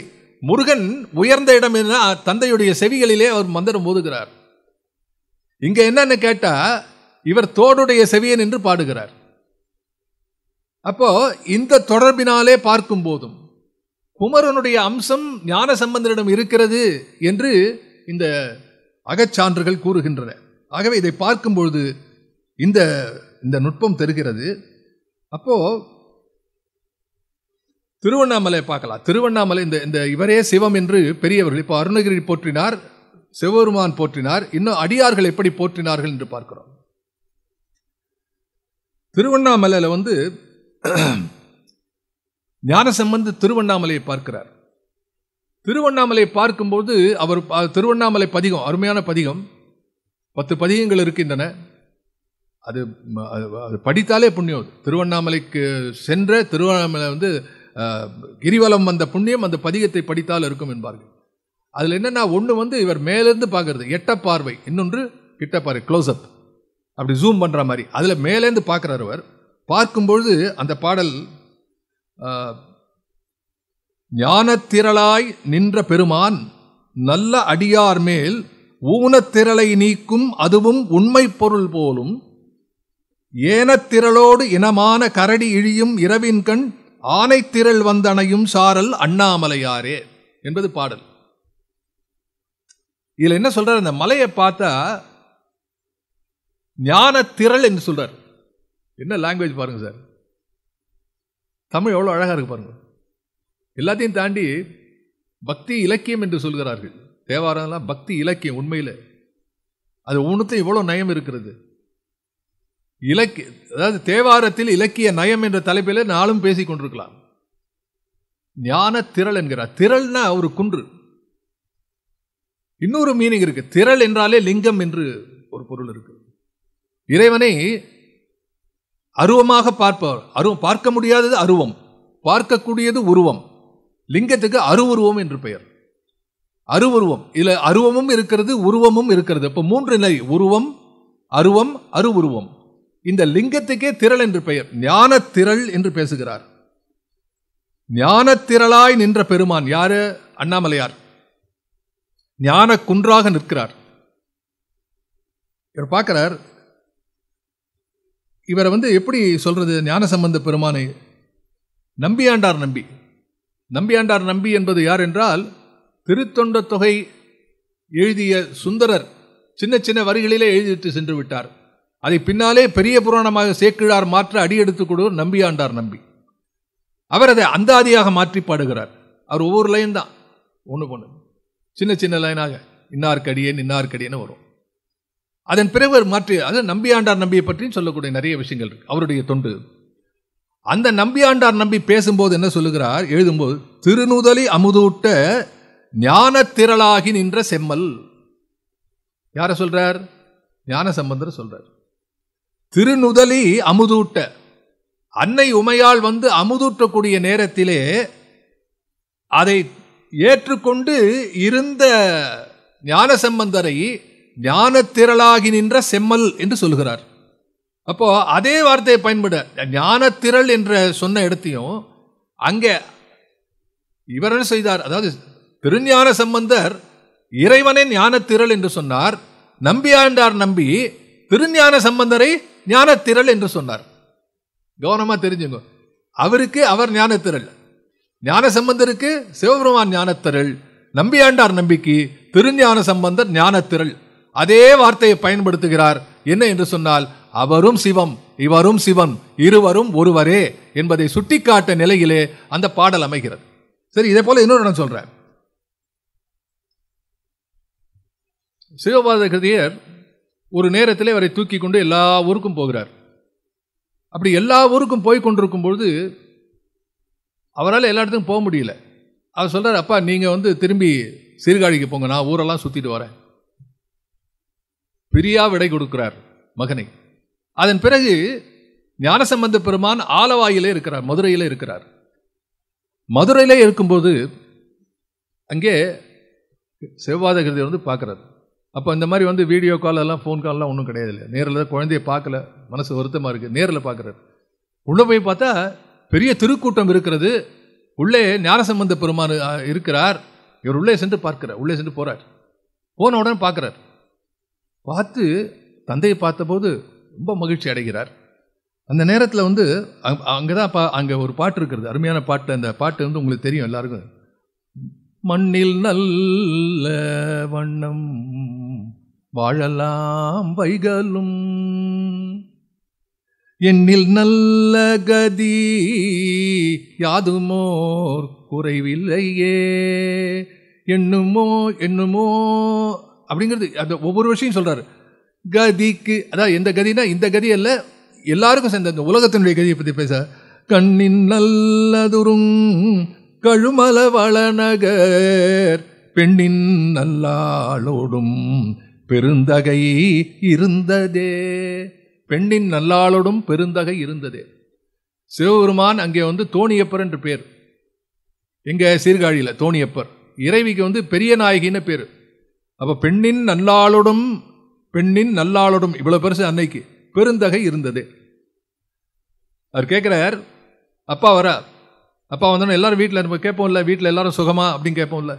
முருகன் உயர்ந்த இடம் என்ன தந்தையுடைய செவிகளிலே அவர் மந்திரம் ஓதுகிறார் இங்க என்னன்னு கேட்டா இவர் தோடுடைய செவியன் என்று பாடுகிறார் அப்போ இந்த தொடர்பினாலே பார்க்கும் போதும் குமரனுடைய அம்சம் ஞான சம்பந்தரிடம் இருக்கிறது என்று இந்த அகச்சான்றுகள் கூறுகின்றன ஆகவே இதை பார்க்கும்பொழுது இந்த இந்த நுட்பம் தருகிறது அப்போ திருவண்ணாமலை பார்க்கலாம் திருவண்ணாமலை இந்த இந்த இவரே சிவம் என்று பெரியவர்கள் இப்போ அருணகிரி போற்றினார் சிவபெருமான் போற்றினார் இன்னும் அடியார்கள் எப்படி போற்றினார்கள் என்று பார்க்கிறோம் திருவண்ணாமலையில் வந்து ஞானசம்பந்து திருவண்ணாமலையை பார்க்கிறார் திருவண்ணாமலை பார்க்கும்போது அவர் திருவண்ணாமலை பதிகம் அருமையான பதிகம் பத்து பதிகங்கள் இருக்கின்றன அது அது படித்தாலே புண்ணியம் திருவண்ணாமலைக்கு சென்ற திருவண்ணாமலை வந்து கிரிவலம் வந்த புண்ணியம் அந்த பதிகத்தை படித்தால் இருக்கும் என்பார்கள் அதில் என்னென்னா ஒன்று வந்து இவர் மேலேருந்து பார்க்கறது எட்ட பார்வை இன்னொன்று கிட்ட பார்வை க்ளோஸ் அப் அப்படி ஜூம் பண்ணுற மாதிரி அதில் மேலேருந்து பார்க்குறார் அவர் பார்க்கும்பொழுது அந்த பாடல் ஞானத்திரளாய் நின்ற பெருமான் நல்ல அடியார் மேல் ஊனத்திரளை நீக்கும் அதுவும் உண்மை பொருள் போலும் ஏனத்திரளோடு இனமான கரடி இழியும் இரவின் கண் ஆனைத்திரள் வந்தனையும் சாரல் அண்ணாமலையாரே என்பது பாடல் இதில் என்ன சொல்றார் இந்த மலையை பார்த்தா ஞான திரள் என்று சொல்றார் என்ன லாங்குவேஜ் பாருங்க சார் தமிழ் எவ்வளோ அழகாக இருக்கு பாருங்க எல்லாத்தையும் தாண்டி பக்தி இலக்கியம் என்று சொல்கிறார்கள் தேவாரம்லாம் பக்தி இலக்கியம் உண்மையில் அது ஒன்றுத்தையும் இவ்வளோ நயம் இருக்கிறது இலக்கிய அதாவது தேவாரத்தில் இலக்கிய நயம் என்ற தலைப்பில் நாளும் பேசி கொண்டிருக்கலாம் ஞான திரள் என்கிறார் திரள்னா ஒரு குன்று இன்னொரு மீனிங் இருக்கு திரள் என்றாலே லிங்கம் என்று ஒரு பொருள் இருக்கு இறைவனை அருவமாக பார்ப்பவர் அருவம் பார்க்க முடியாதது அருவம் பார்க்கக்கூடியது உருவம் லிங்கத்துக்கு அருவுருவம் என்று பெயர் அருவுருவம் இதில் அருவமும் இருக்கிறது உருவமும் இருக்கிறது இப்போ மூன்று நிலை உருவம் அருவம் அருவுருவம் இந்த லிங்கத்துக்கே திரள் என்று பெயர் ஞான திரள் என்று பேசுகிறார் ஞான திரளாய் நின்ற பெருமான் யாரு அண்ணாமலையார் ஞான குன்றாக நிற்கிறார் இவர் பார்க்கிறார் இவரை வந்து எப்படி சொல்றது ஞான சம்பந்த பெருமானை நம்பியாண்டார் நம்பி நம்பியாண்டார் நம்பி என்பது யார் என்றால் திருத்தொண்ட தொகை எழுதிய சுந்தரர் சின்ன சின்ன வரிகளிலே எழுதிட்டு சென்று விட்டார் அதை பின்னாலே பெரிய புராணமாக சேக்கிழார் மாற்ற அடியெடுத்து கொடு நம்பியாண்டார் நம்பி அவர் அதை அந்தாதியாக மாற்றி பாடுகிறார் அவர் ஒவ்வொரு லைன் தான் ஒன்று பொண்ணு சின்ன சின்ன லைனாக இன்னார்க்கடியேன் இன்னார்க்கடியேன்னு வரும் அதன் பிறகு அவர் மாற்றி அது நம்பியாண்டார் நம்பியை பற்றியும் சொல்லக்கூடிய நிறைய விஷயங்கள் இருக்கு அவருடைய தொண்டு அந்த நம்பியாண்டார் நம்பி பேசும்போது என்ன சொல்லுகிறார் எழுதும்போது திருநுதலி அமுதூட்ட ஞான திரளாகி நின்ற செம்மல் யாரை சொல்றார் ஞான சம்பந்தர் சொல்றார் திருநுதலி அமுதூட்ட அன்னை உமையால் வந்து அமுதூட்டக்கூடிய நேரத்திலே அதை ஏற்றுக்கொண்டு இருந்த ஞானசம்பந்தரை ஞானத்திரளாகி நின்ற செம்மல் என்று சொல்கிறார் அப்போ அதே வார்த்தையை பயன்பட ஞானத்திரள் என்ற சொன்ன இடத்தையும் அங்கே இவர் என்ன செய்தார் அதாவது திருஞான சம்பந்தர் இறைவனே ஞானத்திரள் என்று சொன்னார் நம்பியாண்டார் நம்பி திருஞான சம்பந்தரை ஞானத்திரள் என்று சொன்னார் கவனமாக தெரிஞ்சுங்க அவருக்கு அவர் ஞானத்திரள் ஞான சம்பந்தருக்கு சிவபெருமான் ஞானத்திரள் நம்பியாண்டார் நம்பிக்கை திருஞான சம்பந்தர் ஞானத்திரள் அதே வார்த்தையை பயன்படுத்துகிறார் என்ன என்று சொன்னால் அவரும் சிவம் இவரும் சிவம் இருவரும் ஒருவரே என்பதை சுட்டிக்காட்ட நிலையிலே அந்த பாடல் அமைகிறது சரி இதே போல இன்னொரு சொல்றேன் சிவபாத கிருதியர் ஒரு நேரத்தில் அவரை தூக்கி கொண்டு எல்லா ஊருக்கும் போகிறார் அப்படி எல்லா ஊருக்கும் போய் கொண்டிருக்கும் பொழுது அவரால் எல்லா இடத்துக்கும் போக முடியல அவர் சொல்கிறார் அப்பா நீங்கள் வந்து திரும்பி சீர்காழிக்கு போங்க நான் ஊரெல்லாம் சுற்றிட்டு வரேன் பிரியா விடை கொடுக்கிறார் மகனை அதன் பிறகு ஞானசம்பந்த பெருமான் ஆலவாயிலே இருக்கிறார் மதுரையிலே இருக்கிறார் மதுரையிலே இருக்கும்போது அங்கே செவ்வாத கிருதி வந்து பார்க்குறாரு அப்போ இந்த மாதிரி வந்து வீடியோ கால் எல்லாம் ஃபோன் கால்லாம் ஒன்றும் கிடையாது இல்லை நேரில் குழந்தைய பார்க்கல மனசு வருத்தமாக இருக்குது நேரில் பார்க்குறாரு உள்ளே போய் பார்த்தா பெரிய திருக்கூட்டம் இருக்கிறது உள்ளே ஞானசம்பந்த பெருமான் இருக்கிறார் இவர் உள்ளே சென்று பார்க்குறார் உள்ளே சென்று போகிறார் போன உடனே பார்க்குறார் பார்த்து தந்தையை பார்த்தபோது ரொம்ப மகிழ்ச்சி அடைகிறார் அந்த நேரத்தில் வந்து அங்கே தான் பா அங்கே ஒரு பாட்டு இருக்கிறது அருமையான பாட்டு அந்த பாட்டு வந்து உங்களுக்கு தெரியும் எல்லாருக்கும் மண்ணில் நல்ல வண்ணம் வாழலாம் வைகலும் எண்ணில் நல்ல கதி யாதுமோர் குறைவில்லையே என்னுமோ என்னுமோ அப்படிங்கிறது அந்த ஒவ்வொரு விஷயம் சொல்கிறாரு கதிக்கு அதான் எந்த கதினா இந்த கதி அல்ல எல்லாருக்கும் சேர்ந்த இந்த உலகத்தினுடைய கதியை பற்றி பேச கண்ணின் நல்லதுரும் கழுமல வளநகர் பெண்ணின் நல்லாளோடும் பெருந்தகை இருந்ததே பெண்ணின் நல்லாளோடும் பெருந்தகை இருந்ததே சிவபெருமான் அங்கே வந்து தோணியப்பர் என்று பேர் எங்கள் சீர்காழியில் தோணியப்பர் இறைவிக்கு வந்து பெரிய நாயகின்னு பேர் அப்போ பெண்ணின் நல்லாளோடும் பெண்ணின் நல்லாளோடும் இவ்வளோ பெருசு அன்னைக்கு பெருந்தகை இருந்தது அவர் கேட்குறார் அப்பா வரா அப்பா வந்தோடனே எல்லாரும் வீட்டில் கேட்போம் இல்லை வீட்டில் எல்லாரும் சுகமா அப்படின்னு இல்லை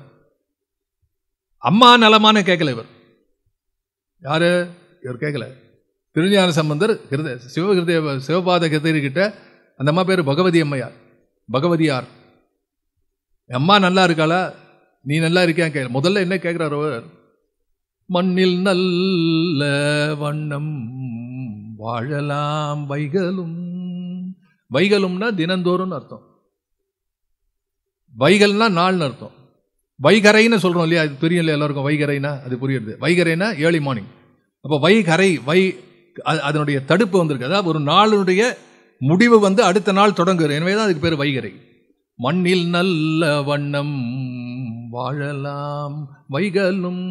அம்மா நலமானு கேட்கல இவர் யாரு இவர் கேட்கல திருஞான சம்பந்தர் கிருத சிவகிருதேவ சிவபாத கிருதிகிட்ட அந்த அம்மா பேர் பகவதி அம்மையார் பகவதியார் அம்மா நல்லா இருக்காளா நீ நல்லா இருக்கியா கேள் முதல்ல என்ன கேட்குறாரு மண்ணில் நல்ல வண்ணம் வாழலாம் வைகலும் வைகலும்னா தினந்தோறும்னு அர்த்தம் வைகல்னா நாள்னு அர்த்தம் வைகரைன்னு சொல்கிறோம் இல்லையா அது தெரியும் இல்லையா எல்லோருக்கும் வைகரைனா அது புரியுது வைகரைனா ஏர்லி மார்னிங் அப்போ வைகரை வை அதனுடைய தடுப்பு வந்திருக்கு அதாவது ஒரு நாளுடைய முடிவு வந்து அடுத்த நாள் தொடங்குது எனவே தான் அதுக்கு பேர் வைகரை மண்ணில் நல்ல வண்ணம் வாழலாம் வைகலும்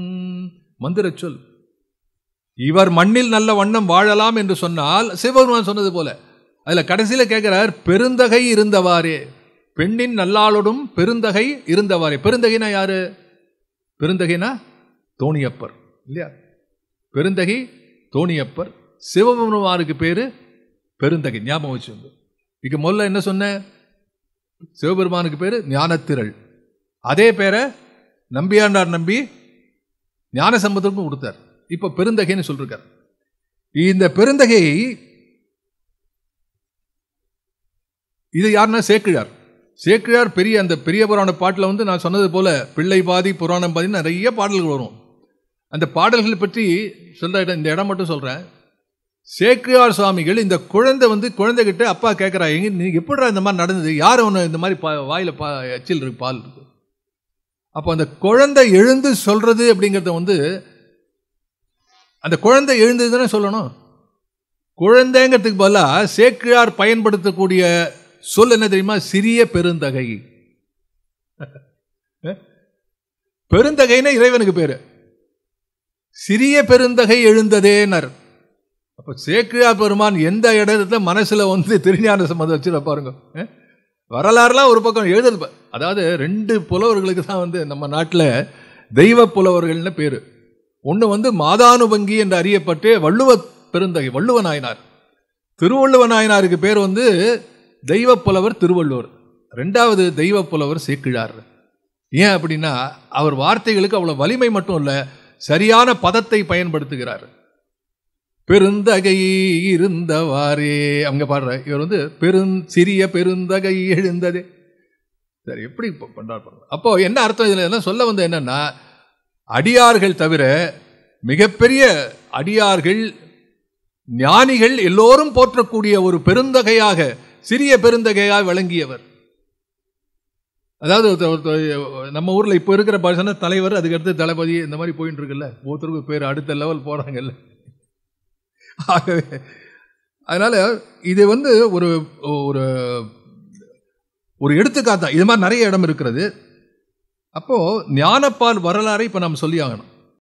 மந்திர சொல் இவர் மண்ணில் நல்ல வண்ணம் வாழலாம் என்று சொன்னால் சிவபெருமான் சொன்னது போல அதில் கடைசியில் கேட்குறார் பெருந்தகை இருந்தவாறே பெண்ணின் நல்லாளோடும் பெருந்தகை இருந்தவாறே பெருந்தகைனா யாரு பெருந்தகைனா தோணியப்பர் இல்லையா பெருந்தகை தோணியப்பர் சிவபெருமானுக்கு பேரு பெருந்தகை ஞாபகம் வச்சு இங்க முதல்ல என்ன சொன்ன சிவபெருமானுக்கு பேரு ஞானத்திரள் அதே பேரை நம்பியாண்டார் நம்பி ஞான ஞானசம்பந்தருக்கும் கொடுத்தார் இப்போ பெருந்தகைன்னு சொல்லிருக்கார் இந்த பெருந்தகையை இது யாருன்னா சேக்கிழார் சேக்கிழார் பெரிய அந்த பெரிய புராண பாட்டில் வந்து நான் சொன்னது போல் பிள்ளை பாதி புராணம் பாதி நிறைய பாடல்கள் வரும் அந்த பாடல்கள் பற்றி சொல்கிற இடம் இந்த இடம் மட்டும் சொல்கிறேன் சேக்கிழார் சுவாமிகள் இந்த குழந்தை வந்து குழந்தைகிட்ட அப்பா கேட்குறா எங்க நீ எப்படிடா இந்த மாதிரி நடந்தது யார் ஒன்று இந்த மாதிரி பா வாயில் பா அச்சில் இருக்கு பால் இருக்கு அப்போ அந்த குழந்தை எழுந்து சொல்கிறது அப்படிங்கிறத வந்து அந்த குழந்தை எழுந்தது தானே சொல்லணும் குழந்தைங்கிறதுக்கு பதிலாக சேக்கிழார் பயன்படுத்தக்கூடிய சொல் என்ன தெரியுமா சிறிய பெருந்தகை பெருந்தகைன்னு இறைவனுக்கு பேரு சிறிய பெருந்தகை எழுந்ததேனர் அப்போ சேக்கிழா பெருமான் எந்த இடத்துல மனசில் வந்து திருஞான சம்மதம் வச்சு பாருங்க வரலாறுலாம் ஒரு பக்கம் எழுதல் அதாவது ரெண்டு புலவர்களுக்கு தான் வந்து நம்ம நாட்டில் தெய்வ புலவர்கள்னு பேர் ஒன்று வந்து மாதானுபங்கி என்று அறியப்பட்டு வள்ளுவ பெருந்தகை வள்ளுவ நாயனார் திருவள்ளுவ நாயனாருக்கு பேர் வந்து தெய்வ புலவர் திருவள்ளுவர் ரெண்டாவது தெய்வ புலவர் சேக்கிழார் ஏன் அப்படின்னா அவர் வார்த்தைகளுக்கு அவ்வளோ வலிமை மட்டும் இல்லை சரியான பதத்தை பயன்படுத்துகிறார் பெருந்தகை இருந்தவாரே அவங்க பாடுற இவர் வந்து பெருந் சிறிய பெருந்தகை எழுந்ததே சரி எப்படி பண்ணுறார் அப்போ என்ன அர்த்தம் இதில் என்ன சொல்ல வந்த என்னன்னா அடியார்கள் தவிர மிகப்பெரிய அடியார்கள் ஞானிகள் எல்லோரும் போற்றக்கூடிய ஒரு பெருந்தகையாக சிறிய பெருந்தகையாய் வழங்கியவர் அதாவது நம்ம ஊரில் இப்போ இருக்கிற பாஷனை தலைவர் அதுக்கடுத்து தளபதி இந்த மாதிரி போயிட்டு இருக்குல்ல ஒவ்வொருத்தருக்கு பேர் அடுத்த லெவல் போகிறாங்கல்ல ஆகவே அதனால் இது வந்து ஒரு ஒரு ஒரு எடுத்துக்காத்தான் இது மாதிரி நிறைய இடம் இருக்கிறது அப்போது ஞானப்பால் வரலாறை இப்போ நாம் சொல்லி ஆகணும்